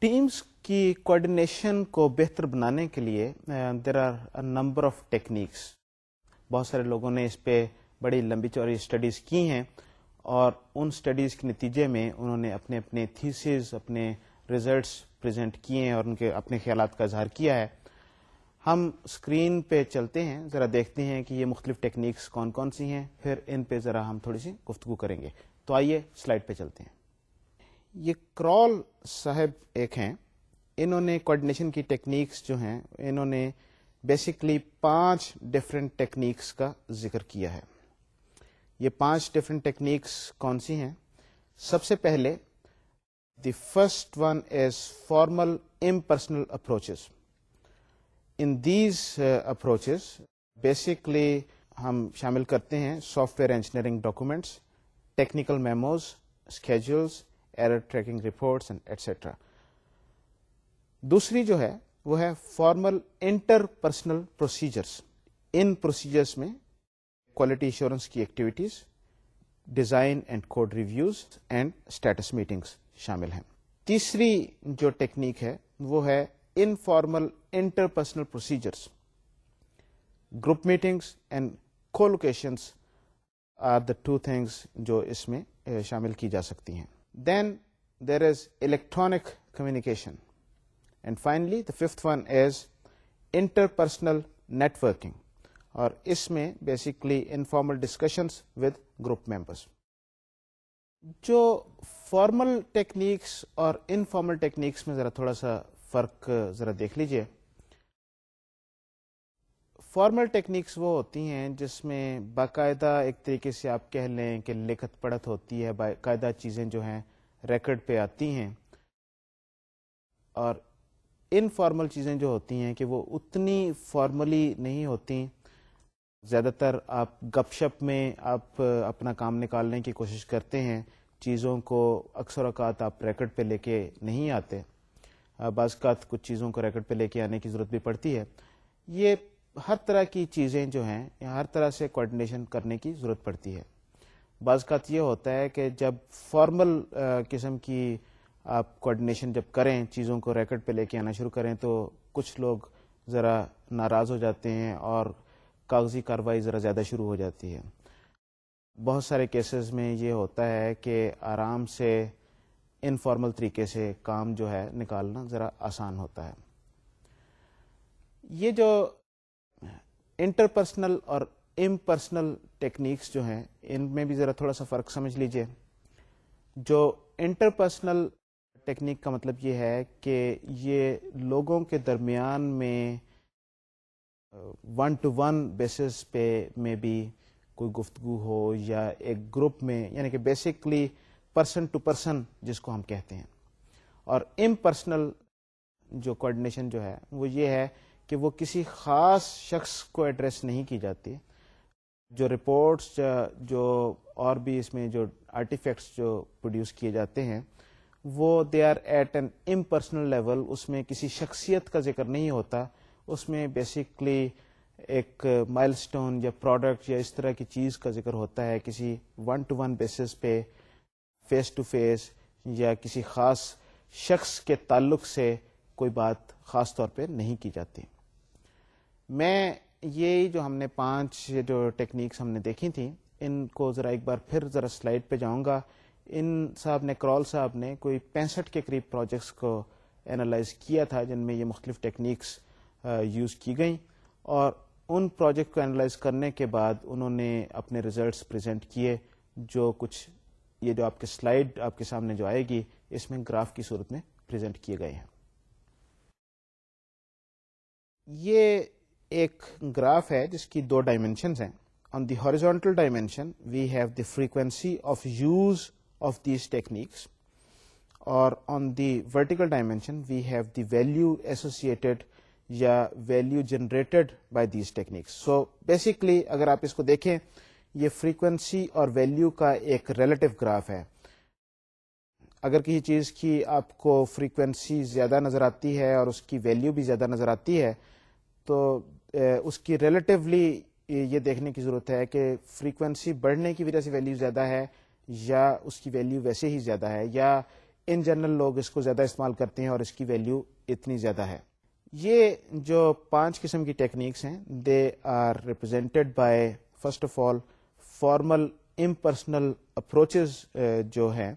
टीम्स की कोऑर्डिनेशन को बेहतर बनाने के लिए there are number of techniques बहुत सारे लोगों ने इस पे बड़ी लंबी चौड़ी स्टडीज की हैं और उन स्टडीज के नतीजे में उन्होंने अपने अपने थीसिस अपने रिजल्ट्स प्रेजेंट किए हैं और उनके अपने ख्याल का इजहार किया है हम स्क्रीन पे चलते हैं ज़रा देखते हैं कि ये मुख्तलिफ टेक्निक्स कौन कौन सी हैं फिर इन पे ज़रा हम थोड़ी सी गुफ्तु करेंगे तो आइए स्लाइड पे चलते हैं ये क्रॉल साहब एक हैं इन्होंने कोऑर्डिनेशन की टेक्निक्स जो हैं इन्होंने बेसिकली पांच डिफरेंट टेक्निक्स का जिक्र किया है ये पांच डिफरेंट टेक्निक्स कौन सी हैं सबसे पहले The first one is formal impersonal approaches. In these uh, approaches, basically हम शामिल करते हैं software engineering documents technical memos schedules error tracking reports and etcetera दूसरी जो है वो है फॉर्मल इंटरपर्सनल प्रोसीजर्स इन प्रोसीजर्स में क्वालिटी इंश्योरेंस की activities design and code reviews and status meetings शामिल हैं तीसरी जो टेक्निक है वो है informal interpersonal procedures group meetings and colocations are the two things जो इसमें शामिल की जा सकती हैं then there is electronic communication and finally the fifth one is interpersonal networking और इसमें basically informal discussions with group members जो फॉर्मल टेक्निक्स और इनफॉर्मल टेक्निक्स में ज़रा थोड़ा सा फ़र्क ज़रा देख लीजिए फॉर्मल टेक्निक्स वो होती हैं जिसमें बाकायदा एक तरीके से आप कह लें कि लिखत पढ़त होती है बाकायदा चीज़ें जो हैं रिकॉर्ड पे आती हैं और इनफॉर्मल चीज़ें जो होती हैं कि वो उतनी फॉर्मली नहीं होती ज़्यादातर आप गपशप में आप अपना काम निकालने की कोशिश करते हैं चीज़ों को अक्सर अवकात आप रैकेट पे लेके नहीं आते बाज़ात कुछ चीज़ों को रैकेट पे लेके आने की ज़रूरत भी पड़ती है ये हर तरह की चीज़ें जो हैं हर तरह से कोऑर्डिनेशन करने की ज़रूरत पड़ती है बाज़ात ये होता है कि जब फॉर्मल किस्म की आप कोऑर्डिनेशन जब करें चीज़ों को रैकेट पे लेके आना शुरू करें तो कुछ लोग ज़रा नाराज़ हो जाते हैं और कागजी कार्रवाई ज़रा ज़्यादा शुरू हो जाती है बहुत सारे केसेस में ये होता है कि आराम से इनफॉर्मल तरीके से काम जो है निकालना ज़रा आसान होता है ये जो इंटरपर्सनल और इम्पर्सनल टेक्निक्स जो हैं इनमें भी ज़रा थोड़ा सा फ़र्क समझ लीजिए जो इंटरपर्सनल टेक्निक का मतलब ये है कि ये लोगों के दरमियान में वन टू वन बेसिस पे में भी कोई गुफ्तु हो या एक ग्रुप में यानी कि बेसिकली पर्सन टू पर्सन जिसको हम कहते हैं और इम्पर्सनल जो कोऑर्डिनेशन जो है वो ये है कि वो किसी ख़ास शख्स को एड्रेस नहीं की जाती जो रिपोर्ट्स जो और भी इसमें जो आर्टिफैक्ट्स जो प्रोड्यूस किए जाते हैं वो they are at an impersonal level उसमें किसी शख्सियत का जिक्र नहीं होता उसमें बेसिकली एक माइलस्टोन या प्रोडक्ट या इस तरह की चीज़ का जिक्र होता है किसी वन टू वन बेसिस पे फेस टू फेस या किसी ख़ास शख्स के ताल्लुक से कोई बात ख़ास तौर पे नहीं की जाती मैं ये जो हमने पांच जो टेक्निक्स हमने देखी थी इनको ज़रा एक बार फिर ज़रा स्लाइड पे जाऊंगा इन साहब ने क्रॉल साहब ने कोई पैंसठ के करीब प्रोजेक्ट्स को एनालाइज किया था जिनमें ये मुख्तलिफ टेक्निक्स यूज़ की गई और उन प्रोजेक्ट को एनालाइज करने के बाद उन्होंने अपने रिजल्ट्स प्रेजेंट किए जो कुछ ये जो आपके स्लाइड आपके सामने जो आएगी इसमें ग्राफ की सूरत में प्रेजेंट किए गए हैं ये एक ग्राफ है जिसकी दो डायमेंशन हैं on the horizontal dimension we have the frequency of use of these techniques और on the vertical dimension we have the value associated या value generated by these techniques so basically अगर आप इसको देखें ये फ्रीक्वेंसी और वैल्यू का एक रिलेटिव ग्राफ है अगर किसी चीज़ की आपको फ्रीक्वेंसी ज़्यादा नज़र आती है और उसकी वैल्यू भी ज़्यादा नज़र आती है तो उसकी रिलेटिवली ये देखने की ज़रूरत है कि फ्रीक्वेंसी बढ़ने की वजह से वैल्यू ज़्यादा है या उसकी वैल्यू वैसे ही ज़्यादा है या इन जनरल लोग इसको ज़्यादा इस्तेमाल करते हैं और इसकी वैल्यू इतनी ज़्यादा है ये जो पांच किस्म की टेक्निक्स हैं they are represented by first of all formal impersonal approaches जो हैं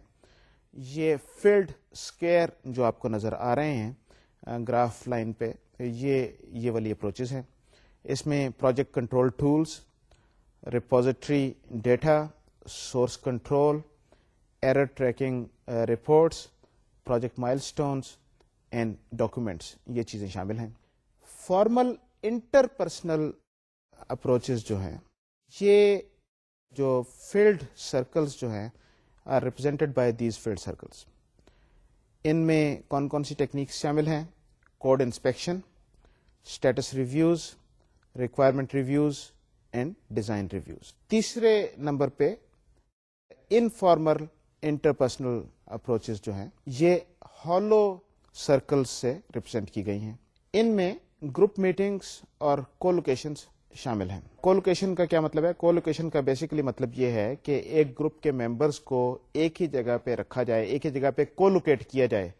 ये फील्ड स्केयर जो आपको नज़र आ रहे हैं ग्राफ uh, लाइन पे ये ये वाली अप्रोचेस हैं इसमें project control tools repository data source control error tracking reports project milestones and documents ये चीज़ें शामिल हैं फॉर्मल इंटरपर्सनल अप्रोचेज जो हैं ये जो फील्ड सर्कल्स जो हैं are represented by these filled circles इनमें कौन कौन सी टेक्निक्स शामिल हैं code inspection status reviews requirement reviews and design reviews तीसरे नंबर पे इनफॉर्मल इंटरपर्सनल अप्रोचेज जो हैं ये हॉलो सर्कल्स से रिप्रेजेंट की गई हैं इनमें ग्रुप मीटिंग्स और कोलोकेशन शामिल हैं कोलोकेशन का क्या मतलब है कोलोकेशन का बेसिकली मतलब ये है कि एक ग्रुप के मेंबर्स को एक ही जगह पे रखा जाए एक ही जगह पे कोलोकेट किया जाए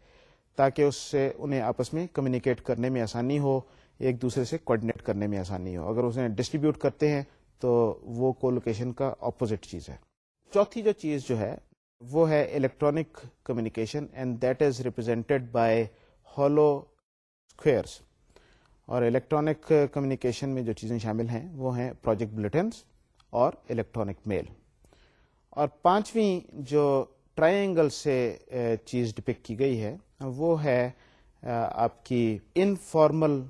ताकि उससे उन्हें आपस में कम्युनिकेट करने में आसानी हो एक दूसरे से कोऑर्डिनेट करने में आसानी हो अगर उसे डिस्ट्रीब्यूट करते हैं तो वो कोलोकेशन का ऑपोजिट चीज है चौथी जो चीज जो है वो है electronic communication and that is represented by hollow squares और इलेक्ट्रॉनिक कम्युनिकेशन में जो चीज़ें शामिल हैं वो हैं प्रोजेक्ट बुलेटिन्स और इलेक्ट्रॉनिक मेल और पांचवी जो ट्रायंगल से चीज़ डिपिक्ट की गई है वो है आपकी इनफॉर्मल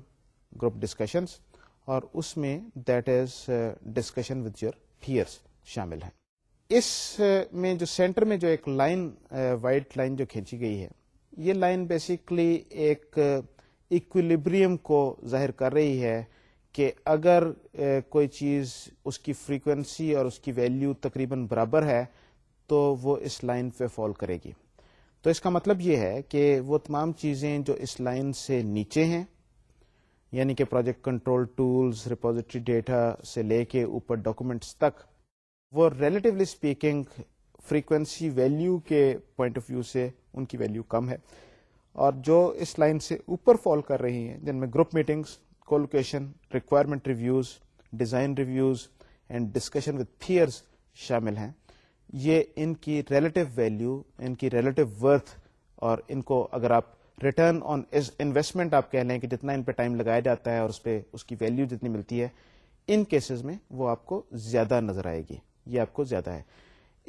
ग्रुप डिस्कशंस और उसमें that is discussion with your peers शामिल है इस में जो सेंटर में जो एक लाइन वाइट लाइन जो खींची गई है ये लाइन बेसिकली एक इक्विलिब्रियम को जाहिर कर रही है कि अगर कोई चीज़ उसकी फ्रीक्वेंसी और उसकी वैल्यू तकरीबन बराबर है तो वो इस लाइन पे फॉल करेगी तो इसका मतलब ये है कि वो तमाम चीज़ें जो इस लाइन से नीचे हैं यानी कि project control tools repository data से लेके ऊपर डॉक्यूमेंट्स तक वो रिलेटिवली स्पीकिंग फ्रीक्वेंसी वैल्यू के पॉइंट ऑफ व्यू से उनकी वैल्यू कम है और जो इस लाइन से ऊपर फॉल कर रही हैं जिनमें group meetings colocation requirement reviews design reviews and discussion with peers शामिल हैं ये इनकी रिलेटिव वैल्यू इनकी रिलेटिव वर्थ और इनको अगर आप रिटर्न ऑन इन्वेस्टमेंट आप कह लें कि जितना इन पर टाइम लगाया जाता है और उस पर उसकी वैल्यू जितनी मिलती है इन केसेस में वो आपको ज्यादा नजर आएगी ये आपको ज्यादा है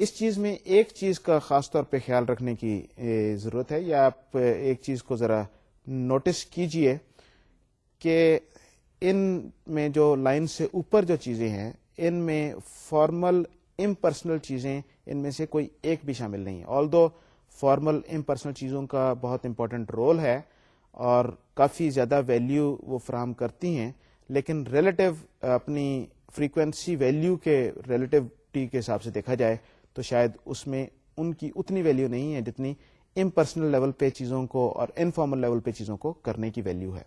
इस चीज में एक चीज का खास तौर पे ख्याल रखने की जरूरत है या आप एक चीज को जरा नोटिस कीजिए कि इन में जो लाइन से ऊपर जो चीजें हैं इनमें फॉर्मल इम्पर्सनल चीजें इनमें से कोई एक भी शामिल नहीं है ऑल दो फॉर्मल इम्पर्सनल चीजों का बहुत इंपॉर्टेंट रोल है और काफी ज्यादा वैल्यू वो फ्राहम करती हैं लेकिन रिलेटिव अपनी फ्रीक्वेंसी वैल्यू के रिलेटिव टी के हिसाब से देखा जाए तो शायद उसमें उनकी उतनी वैल्यू नहीं है जितनी इम्पर्सनल लेवल पे चीजों को और इनफॉर्मल लेवल पे चीजों को करने की वैल्यू है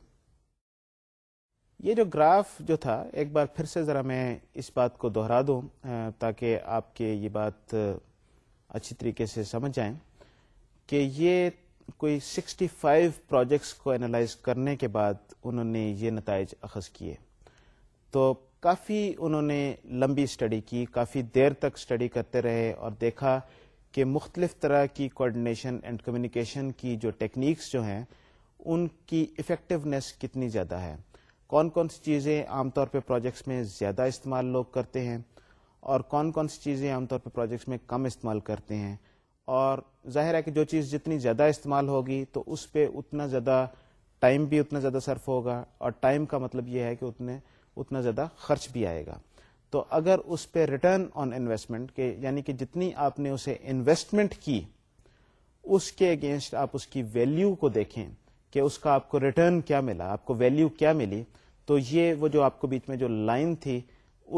ये जो ग्राफ जो था एक बार फिर से ज़रा मैं इस बात को दोहरा दूं ताकि आपके ये बात अच्छी तरीके से समझ आए कि ये कोई 65 प्रोजेक्ट्स को एनालाइज करने के बाद उन्होंने ये नतज अखज़ किए तो काफ़ी उन्होंने लंबी स्टडी की काफ़ी देर तक स्टडी करते रहे और देखा कि मुख्तलिफ तरह की कोऑर्डिनेशन एंड कम्युनिकेशन की जो टेक्निक्स जो हैं उनकी इफ़ेक्टिवनेस कितनी ज़्यादा है कौन कौन सी चीज़ें आमतौर पर प्रोजेक्ट्स में ज़्यादा इस्तेमाल लोग करते हैं और कौन कौन सी चीज़ें आमतौर पर प्रोजेक्ट्स में कम इस्तेमाल करते हैं और जाहिर है कि जो चीज़ जितनी ज़्यादा इस्तेमाल होगी तो उस पर उतना ज़्यादा टाइम भी उतना ज़्यादा सर्फ होगा और टाइम का मतलब ये है कि उतने उतना ज़्यादा खर्च भी आएगा तो अगर उस पर रिटर्न ऑन इन्वेस्टमेंट के यानी कि जितनी आपने उसे इन्वेस्टमेंट की उसके अगेंस्ट आप उसकी वैल्यू को देखें कि उसका आपको रिटर्न क्या मिला आपको वैल्यू क्या मिली तो ये वो जो आपको बीच में जो लाइन थी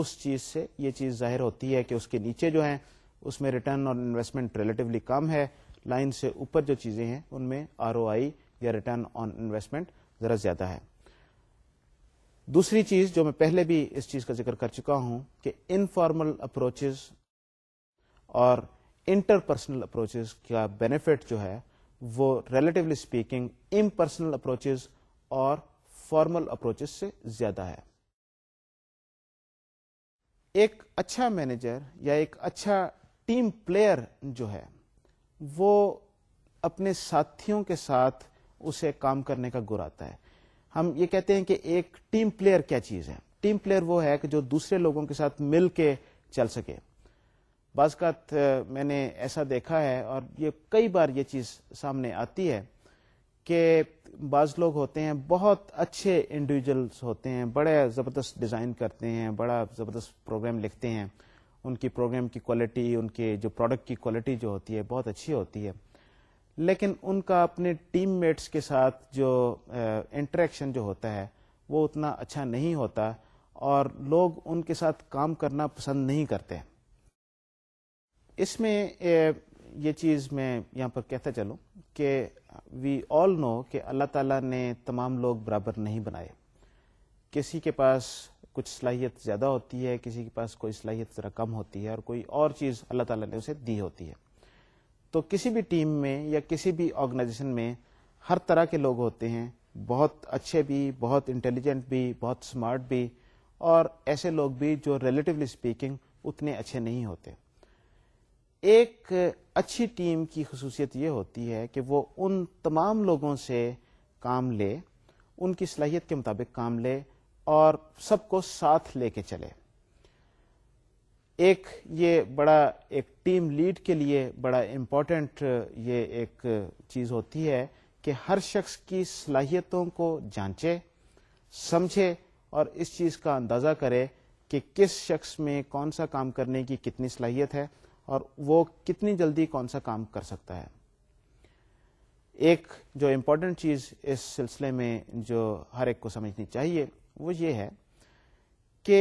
उस चीज से ये चीज जाहिर होती है कि उसके नीचे जो है उसमें रिटर्न ऑन इन्वेस्टमेंट रिलेटिवली कम है लाइन से ऊपर जो चीजें हैं उनमें आर या रिटर्न ऑन इन्वेस्टमेंट जरा ज्यादा है दूसरी चीज जो मैं पहले भी इस चीज का जिक्र कर चुका हूं कि इनफॉर्मल अप्रोचेस और इंटरपर्सनल अप्रोचेस का बेनिफिट जो है वो रिलेटिवली स्पीकिंग इम्पर्सनल अप्रोचेस और फॉर्मल अप्रोचेस से ज्यादा है एक अच्छा मैनेजर या एक अच्छा टीम प्लेयर जो है वो अपने साथियों के साथ उसे काम करने का गुर आता है हम ये कहते हैं कि एक टीम प्लेयर क्या चीज है टीम प्लेयर वो है कि जो दूसरे लोगों के साथ मिल के चल सके बाज़ात मैंने ऐसा देखा है और ये कई बार ये चीज़ सामने आती है कि बाज़ लोग होते हैं बहुत अच्छे इंडिविजुअल्स होते हैं बड़े ज़बरदस्त डिज़ाइन करते हैं बड़ा ज़बरदस्त प्रोग्राम लिखते हैं उनकी प्रोग्राम की क्वालिटी उनके जो प्रोडक्ट की क्वालिटी जो होती है बहुत अच्छी होती है लेकिन उनका अपने टीममेट्स के साथ जो इंटरेक्शन जो होता है वो उतना अच्छा नहीं होता और लोग उनके साथ काम करना पसंद नहीं करते इसमें ये चीज़ मैं यहाँ पर कहता चलूँ कि वी ऑल नो कि अल्लाह ताला ने तमाम लोग बराबर नहीं बनाए किसी के पास कुछ सलाहियत ज़्यादा होती है किसी के पास कोई सलाहियत ज़रा कम होती है और कोई और चीज़ अल्लाह ताला ने उसे दी होती है तो किसी भी टीम में या किसी भी ऑर्गेनाइजेशन में हर तरह के लोग होते हैं बहुत अच्छे भी बहुत इंटेलिजेंट भी बहुत स्मार्ट भी और ऐसे लोग भी जो रिलेटिवली स्पीकिंग उतने अच्छे नहीं होते एक अच्छी टीम की खसूसियत ये होती है कि वो उन तमाम लोगों से काम ले उनकी सलाहियत के मुताबिक काम ले और सबको साथ लेके चले एक ये बड़ा एक टीम लीड के लिए बड़ा इम्पोर्टेंट ये एक चीज़ होती है कि हर शख्स की सलाहियतों को जांचे समझे और इस चीज़ का अंदाज़ा करे कि किस शख्स में कौन सा काम करने की कितनी सलाहियत है और वो कितनी जल्दी कौन सा काम कर सकता है एक जो इम्पोर्टेंट चीज़ इस सिलसिले में जो हर एक को समझनी चाहिए वो ये है कि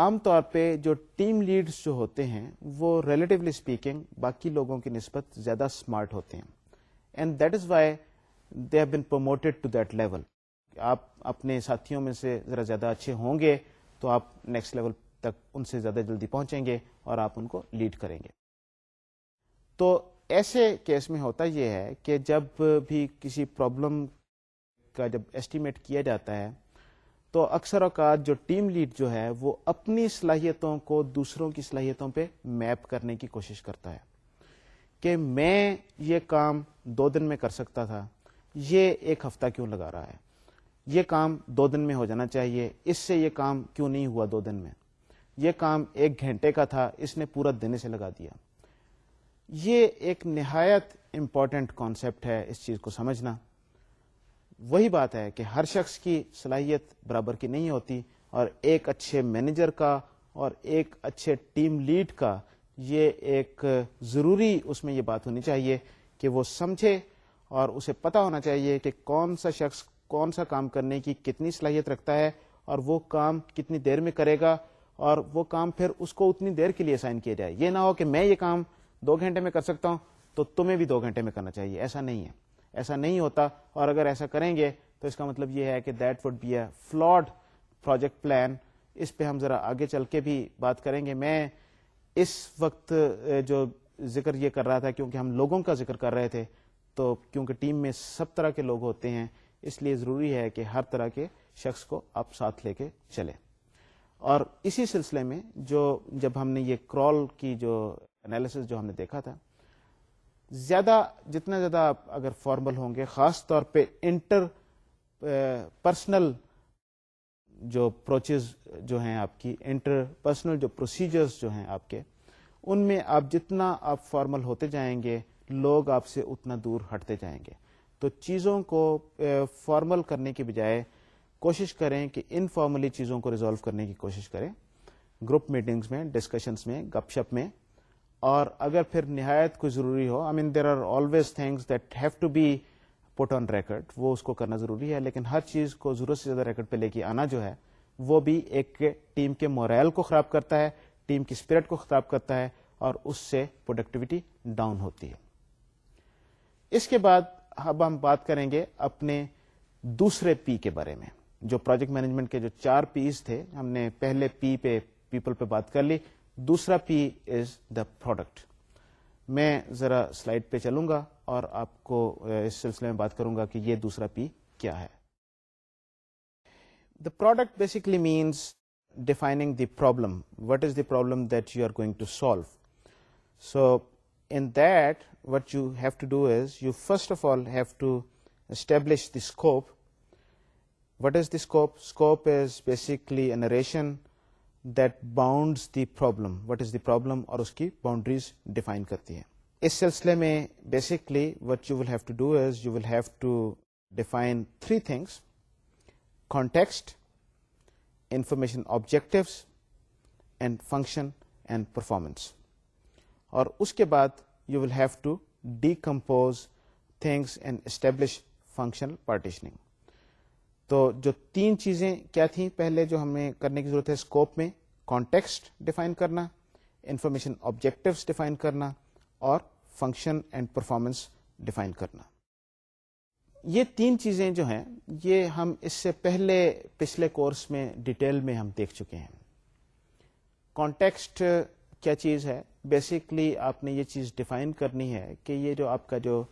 आमतौर पे जो टीम लीड्स जो होते हैं वो रिलेटिवली स्पीकिंग बाकी लोगों की नस्बत ज्यादा स्मार्ट होते हैं and that is why they have been promoted to that level आप अपने साथियों में से जरा ज्यादा अच्छे होंगे तो आप नेक्स्ट लेवल तक उनसे ज्यादा जल्दी पहुंचेंगे और आप उनको लीड करेंगे तो ऐसे केस में होता यह है कि जब भी किसी प्रॉब्लम का जब एस्टिमेट किया जाता है तो अक्सर अवकात जो टीम लीड जो है वो अपनी सलाहियतों को दूसरों की सलाहियतों पे मैप करने की कोशिश करता है कि मैं ये काम दो दिन में कर सकता था ये एक हफ्ता क्यों लगा रहा है ये काम दो दिन में हो जाना चाहिए इससे ये काम क्यों नहीं हुआ दो दिन में ये काम एक घंटे का था इसने पूरा दिन से लगा दिया ये एक नहायत इम्पॉर्टेंट कॉन्सेप्ट है इस चीज़ को समझना वही बात है कि हर शख्स की सलाहियत बराबर की नहीं होती और एक अच्छे मैनेजर का और एक अच्छे टीम लीड का ये एक ज़रूरी उसमें ये बात होनी चाहिए कि वो समझे और उसे पता होना चाहिए कि कौन सा शख्स कौन सा काम करने की कितनी सलाहियत रखता है और वो काम कितनी देर में करेगा और वो काम फिर उसको उतनी देर के लिए असाइन किया जाए ये ना हो कि मैं ये काम दो घंटे में कर सकता हूँ तो तुम्हें भी दो घंटे में करना चाहिए ऐसा नहीं है ऐसा नहीं होता और अगर ऐसा करेंगे तो इसका मतलब ये है कि that would be a flawed project plan इस पे हम जरा आगे चल के भी बात करेंगे मैं इस वक्त जो जिक्र ये कर रहा था क्योंकि हम लोगों का जिक्र कर रहे थे तो क्योंकि टीम में सब तरह के लोग होते हैं इसलिए ज़रूरी है कि हर तरह के शख्स को आप साथ लेके चलें और इसी सिलसिले में जो जब हमने ये क्रॉल की जो एनालिसिस जो हमने देखा था ज़्यादा जितना ज़्यादा आप अगर फॉर्मल होंगे ख़ास तौर पे इंटर पर्सनल जो अप्रोचेज जो हैं आपकी इंटर पर्सनल जो प्रोसीजर्स जो हैं आपके उनमें आप जितना आप फॉर्मल होते जाएंगे लोग आपसे उतना दूर हटते जाएंगे तो चीज़ों को फॉर्मल करने के बजाय कोशिश करें कि इनफॉर्मली चीज़ों को रिजॉल्व करने की कोशिश करें ग्रुप मीटिंग्स में डिस्कशंस में गपशप में और अगर फिर नहायत को ज़रूरी हो I mean there are always things that have to be put on record वो उसको करना ज़रूरी है लेकिन हर चीज़ को ज़रूरत से ज़्यादा रिकॉर्ड पे लेके आना जो है वो भी एक टीम के मोरल को ख़राब करता है टीम की स्पिरिट को ख़राब करता है और उससे प्रोडक्टिविटी डाउन होती है इसके बाद अब हम बात करेंगे अपने दूसरे पी के बारे में जो प्रोजेक्ट मैनेजमेंट के जो चार पीस थे हमने पहले पी पे पीपल पे बात कर ली दूसरा पी is the product. मैं जरा स्लाइड पे चलूंगा और आपको इस सिलसिले में बात you कि ये दूसरा पी क्या है the product basically means defining the problem what is the problem that you are going to solve in that what you have to do is you first of all have to establish the scope what is the scope scope is basically a narration that bounds the problem what is the problem और उसकी बाउंड्रीज डिफाइन करती है इस सिलसिले में basically what you will have to do is you will have to define three things context information objectives and function and performance और उसके बाद you will have to decompose things and establish functional partitioning. तो जो तीन चीज़ें क्या थी पहले जो हमें करने की ज़रूरत है स्कोप में कॉन्टेक्स्ट डिफाइन करना इंफॉर्मेशन ऑब्जेक्टिव्स डिफाइन करना और फंक्शन एंड परफॉर्मेंस डिफाइन करना ये तीन चीज़ें जो हैं ये हम इससे पहले पिछले कोर्स में डिटेल में हम देख चुके हैं कॉन्टेक्स्ट क्या चीज़ है बेसिकली आपने ये चीज़ डिफाइन करनी है कि ये जो आपका जो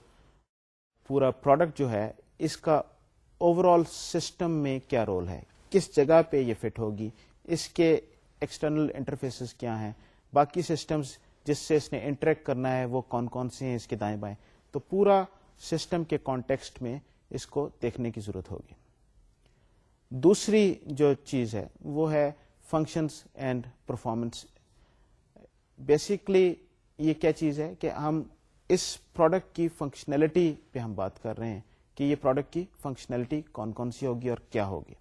पूरा प्रोडक्ट जो है इसका ओवरऑल सिस्टम में क्या रोल है किस जगह पे ये फिट होगी इसके एक्सटर्नल इंटरफेसेस क्या हैं बाकी सिस्टम्स जिससे इसने इंटरेक्ट करना है वो कौन कौन से हैं इसके दाएं बाएं तो पूरा सिस्टम के कॉन्टेक्स्ट में इसको देखने की जरूरत होगी दूसरी जो चीज है वो है फंक्शंस एंड परफॉर्मेंस बेसिकली ये क्या चीज है कि हम इस प्रोडक्ट की फंक्शनैलिटी पे हम बात कर रहे हैं कि ये प्रोडक्ट की फंक्शनैलिटी कौन कौन सी होगी और क्या होगी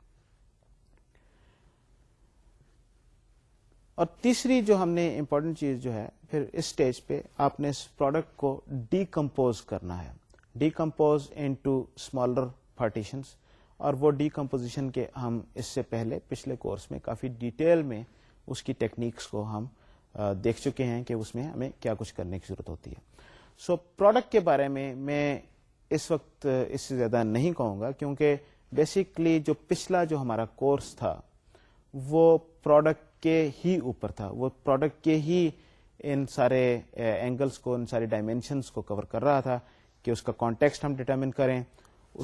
और तीसरी जो हमने इम्पोर्टेंट चीज जो है फिर इस स्टेज पे आपने इस प्रोडक्ट को डीकम्पोज करना है डीकम्पोज इनटू स्मॉलर पार्टीशंस और वो डीकम्पोजिशन के हम इससे पहले पिछले कोर्स में काफी डिटेल में उसकी टेक्निक्स को हम देख चुके हैं कि उसमें हमें क्या कुछ करने की जरूरत होती है सो so, प्रोडक्ट के बारे में मैं इस वक्त इससे ज़्यादा नहीं कहूँगा क्योंकि बेसिकली जो पिछला जो हमारा कोर्स था वो प्रोडक्ट के ही ऊपर था वो प्रोडक्ट के ही इन सारे एंगल्स uh, को इन सारे डायमेंशंस को कवर कर रहा था कि उसका कॉन्टेक्स्ट हम डिटर्मिन करें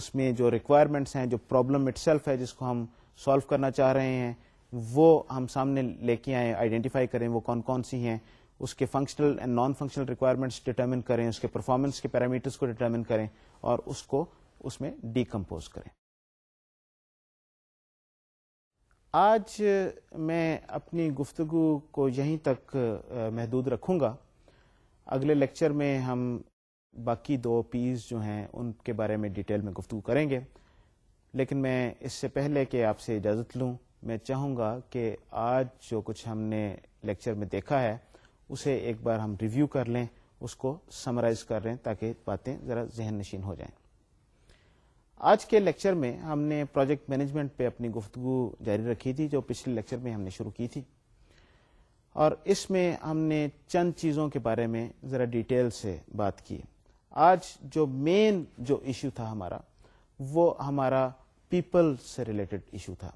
उसमें जो रिक्वायरमेंट्स हैं जो प्रॉब्लम इट है जिसको हम सॉल्व करना चाह रहे हैं वो हम सामने लेके आए आइडेंटिफाई करें वो कौन कौन सी हैं उसके functional and non functional requirements determine करें उसके परफॉर्मेंस के पैरामीटर्स को डिटर्मिन करें और उसको उसमें डीकम्पोज करें आज मैं अपनी गुफ्तगु को यहीं तक महदूद रखूंगा अगले लेक्चर में हम बाकी दो पीस जो हैं उनके बारे में डिटेल में गुफ्तु करेंगे लेकिन मैं इससे पहले कि आपसे इजाज़त लूँ मैं चाहूँगा कि आज जो कुछ हमने लेक्चर में देखा है उसे एक बार हम रिव्यू कर लें उसको समराइज कर रहे हैं ताकि बातें ज़रा जहन नशीन हो जाएं। आज के लेक्चर में हमने प्रोजेक्ट मैनेजमेंट पे अपनी गुफ्तगु जारी रखी थी जो पिछले लेक्चर में हमने शुरू की थी और इसमें हमने चंद चीज़ों के बारे में ज़रा डिटेल से बात की आज जो मेन जो इशू था हमारा वो हमारा पीपल से रिलेटेड इशू था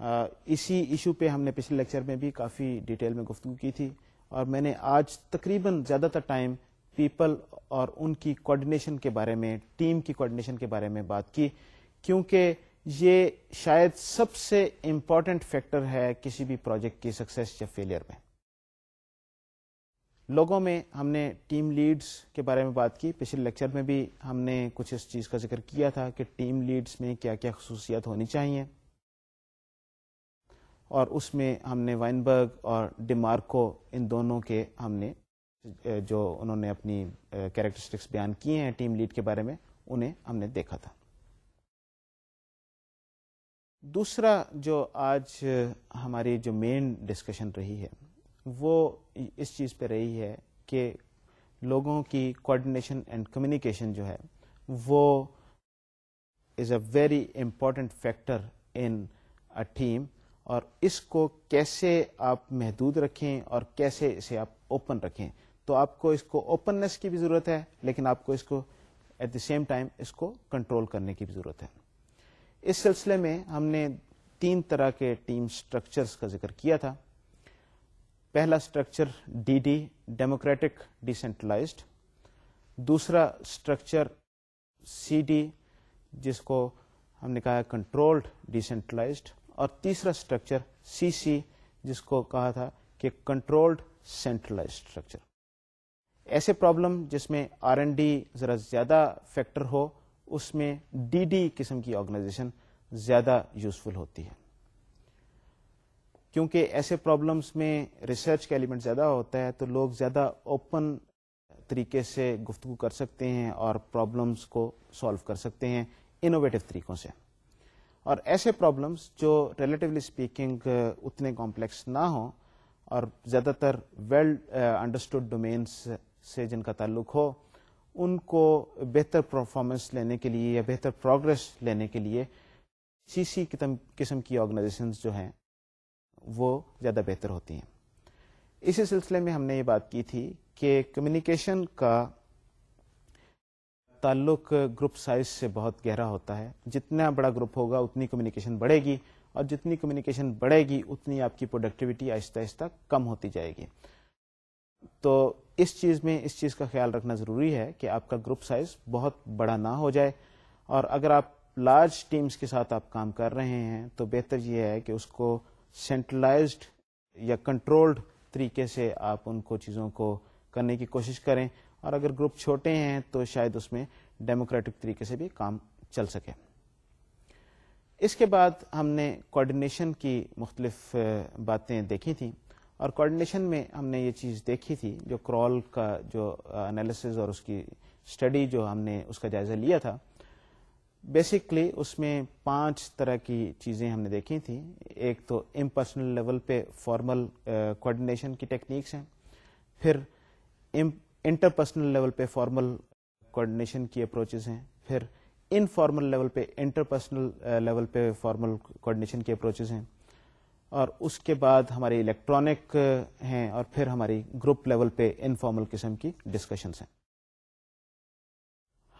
आ, इसी इशू पे हमने पिछले लेक्चर में भी काफ़ी डिटेल में गुफ्तु की थी और मैंने आज तकरीबन ज्यादातर टाइम पीपल और उनकी कोऑर्डिनेशन के बारे में टीम की कोऑर्डिनेशन के बारे में बात की क्योंकि ये शायद सबसे इंपॉर्टेंट फैक्टर है किसी भी प्रोजेक्ट की सक्सेस या फेलियर में लोगों में हमने टीम लीड्स के बारे में बात की पिछले लेक्चर में भी हमने कुछ इस चीज़ का जिक्र किया था कि टीम लीड्स में क्या क्या खसूसियात होनी चाहिए और उसमें हमने वाइनबर्ग और डिमार्को इन दोनों के हमने जो उन्होंने अपनी कैरेक्टरिस्टिक्स बयान किए हैं टीम लीड के बारे में उन्हें हमने देखा था दूसरा जो आज हमारी जो मेन डिस्कशन रही है वो इस चीज़ पे रही है कि लोगों की कोऑर्डिनेशन एंड कम्युनिकेशन जो है वो is a very important factor in a team और इसको कैसे आप महदूद रखें और कैसे इसे आप ओपन रखें तो आपको इसको ओपननेस की भी ज़रूरत है लेकिन आपको इसको एट द सेम टाइम इसको कंट्रोल करने की भी ज़रूरत है इस सिलसिले में हमने तीन तरह के टीम स्ट्रक्चर्स का जिक्र किया था पहला स्ट्रक्चर डीडी डेमोक्रेटिक डिसेंट्रलाइज्ड दूसरा स्ट्रक्चर सीडी जिसको हमने कहा कंट्रोल्ड डिसेंट्रलाइज्ड और तीसरा स्ट्रक्चर सीसी जिसको कहा था कि कंट्रोल्ड सेंट्रलाइज स्ट्रक्चर ऐसे प्रॉब्लम जिसमें आरएनडी जरा ज्यादा फैक्टर हो उसमें डीडी किस्म की ऑर्गेनाइजेशन ज्यादा यूजफुल होती है क्योंकि ऐसे प्रॉब्लम्स में रिसर्च का एलिमेंट ज्यादा होता है तो लोग ज्यादा ओपन तरीके से गुफ्तु कर सकते हैं और प्रॉब्लम्स को सॉल्व कर सकते हैं इनोवेटिव तरीकों से और ऐसे प्रॉब्लम्स जो रिलेटिवली स्पीकिंग uh, उतने कॉम्प्लेक्स ना हो और ज़्यादातर वेल अंडरस्टूड डोमेन्स से जिनका ताल्लुक हो उनको बेहतर परफॉर्मेंस लेने के लिए या बेहतर प्रोग्रेस लेने के लिए सीसी किस्म की ऑर्गेनाइजेशन जो हैं वो ज़्यादा बेहतर होती हैं इसी सिलसिले में हमने ये बात की थी कि कम्युनिकेशन का ताल्लुक ग्रुप साइज से बहुत गहरा होता है जितना बड़ा ग्रुप होगा उतनी कम्युनिकेशन बढ़ेगी और जितनी कम्युनिकेशन बढ़ेगी उतनी आपकी प्रोडक्टिविटी आहिस्ता आहिस्ता कम होती जाएगी तो इस चीज़ में इस चीज़ का ख्याल रखना ज़रूरी है कि आपका ग्रुप साइज बहुत बड़ा ना हो जाए और अगर आप लार्ज टीम्स के साथ आप काम कर रहे हैं तो बेहतर यह है कि उसको सेंट्रलाइज्ड या कंट्रोल्ड तरीके से आप उनको चीज़ों को करने की कोशिश करें और अगर ग्रुप छोटे हैं तो शायद उसमें डेमोक्रेटिक तरीके से भी काम चल सके इसके बाद हमने कोऑर्डिनेशन की मुख्तलिफ बातें देखी थी और कोऑर्डिनेशन में हमने ये चीज़ देखी थी जो क्रॉल का जो एनालिसिस और उसकी स्टडी जो हमने उसका जायज़ा लिया था बेसिकली उसमें पांच तरह की चीज़ें हमने देखी थी एक तो इम्पर्सनल लेवल पे फॉर्मल कोऑर्डिनेशन की टेक्निक्स हैं फिर इंटरपर्सनल लेवल पे फॉर्मल कोऑर्डिनेशन की अप्रोचेज हैं फिर इनफॉर्मल लेवल पे इंटरपर्सनल लेवल uh, पे फॉर्मल कोऑर्डिनेशन की अप्रोचेज हैं और उसके बाद हमारे इलेक्ट्रॉनिक uh, हैं और फिर हमारी ग्रुप लेवल पे इनफॉर्मल किस्म की डिस्कशंस हैं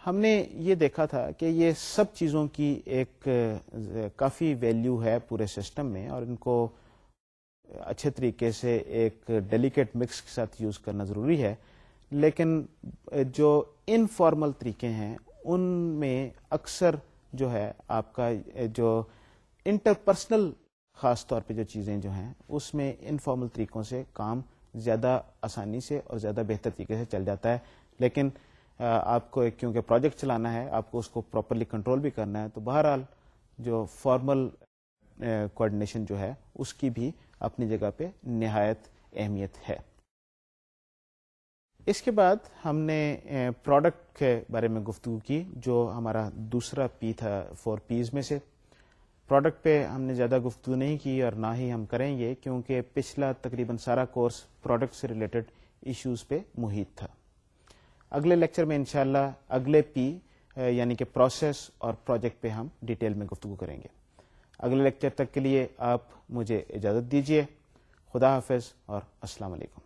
हमने ये देखा था कि ये सब चीज़ों की एक uh, काफ़ी वैल्यू है पूरे सिस्टम में और इनको अच्छे तरीके से एक डेलिकेट मिक्स के साथ यूज़ करना ज़रूरी है लेकिन जो इनफॉर्मल तरीके हैं उनमें अक्सर जो है आपका जो इंटरपर्सनल खास तौर पे जो चीज़ें जो हैं उसमें इनफॉर्मल तरीकों से काम ज़्यादा आसानी से और ज़्यादा बेहतर तरीके से चल जाता है लेकिन आपको क्योंकि प्रोजेक्ट चलाना है आपको उसको प्रॉपरली कंट्रोल भी करना है तो बहरहाल जो फॉर्मल कोऑर्डिनेशन जो है उसकी भी अपनी जगह पे नहायत अहमियत है इसके बाद हमने प्रोडक्ट के बारे में गुफ्तु की जो हमारा दूसरा पी था फोर पीज में से प्रोडक्ट पे हमने ज़्यादा गुफ्तु नहीं की और ना ही हम करेंगे क्योंकि पिछला तकरीबन सारा कोर्स प्रोडक्ट से रिलेटेड इश्यूज़ पे मुहित था अगले लेक्चर में इनशाला अगले पी यानी कि प्रोसेस और प्रोजेक्ट पे हम डिटेल में गुफ्तु करेंगे अगले लेक्चर तक के लिए आप मुझे इजाज़त दीजिए खुदा हाफ और असलकम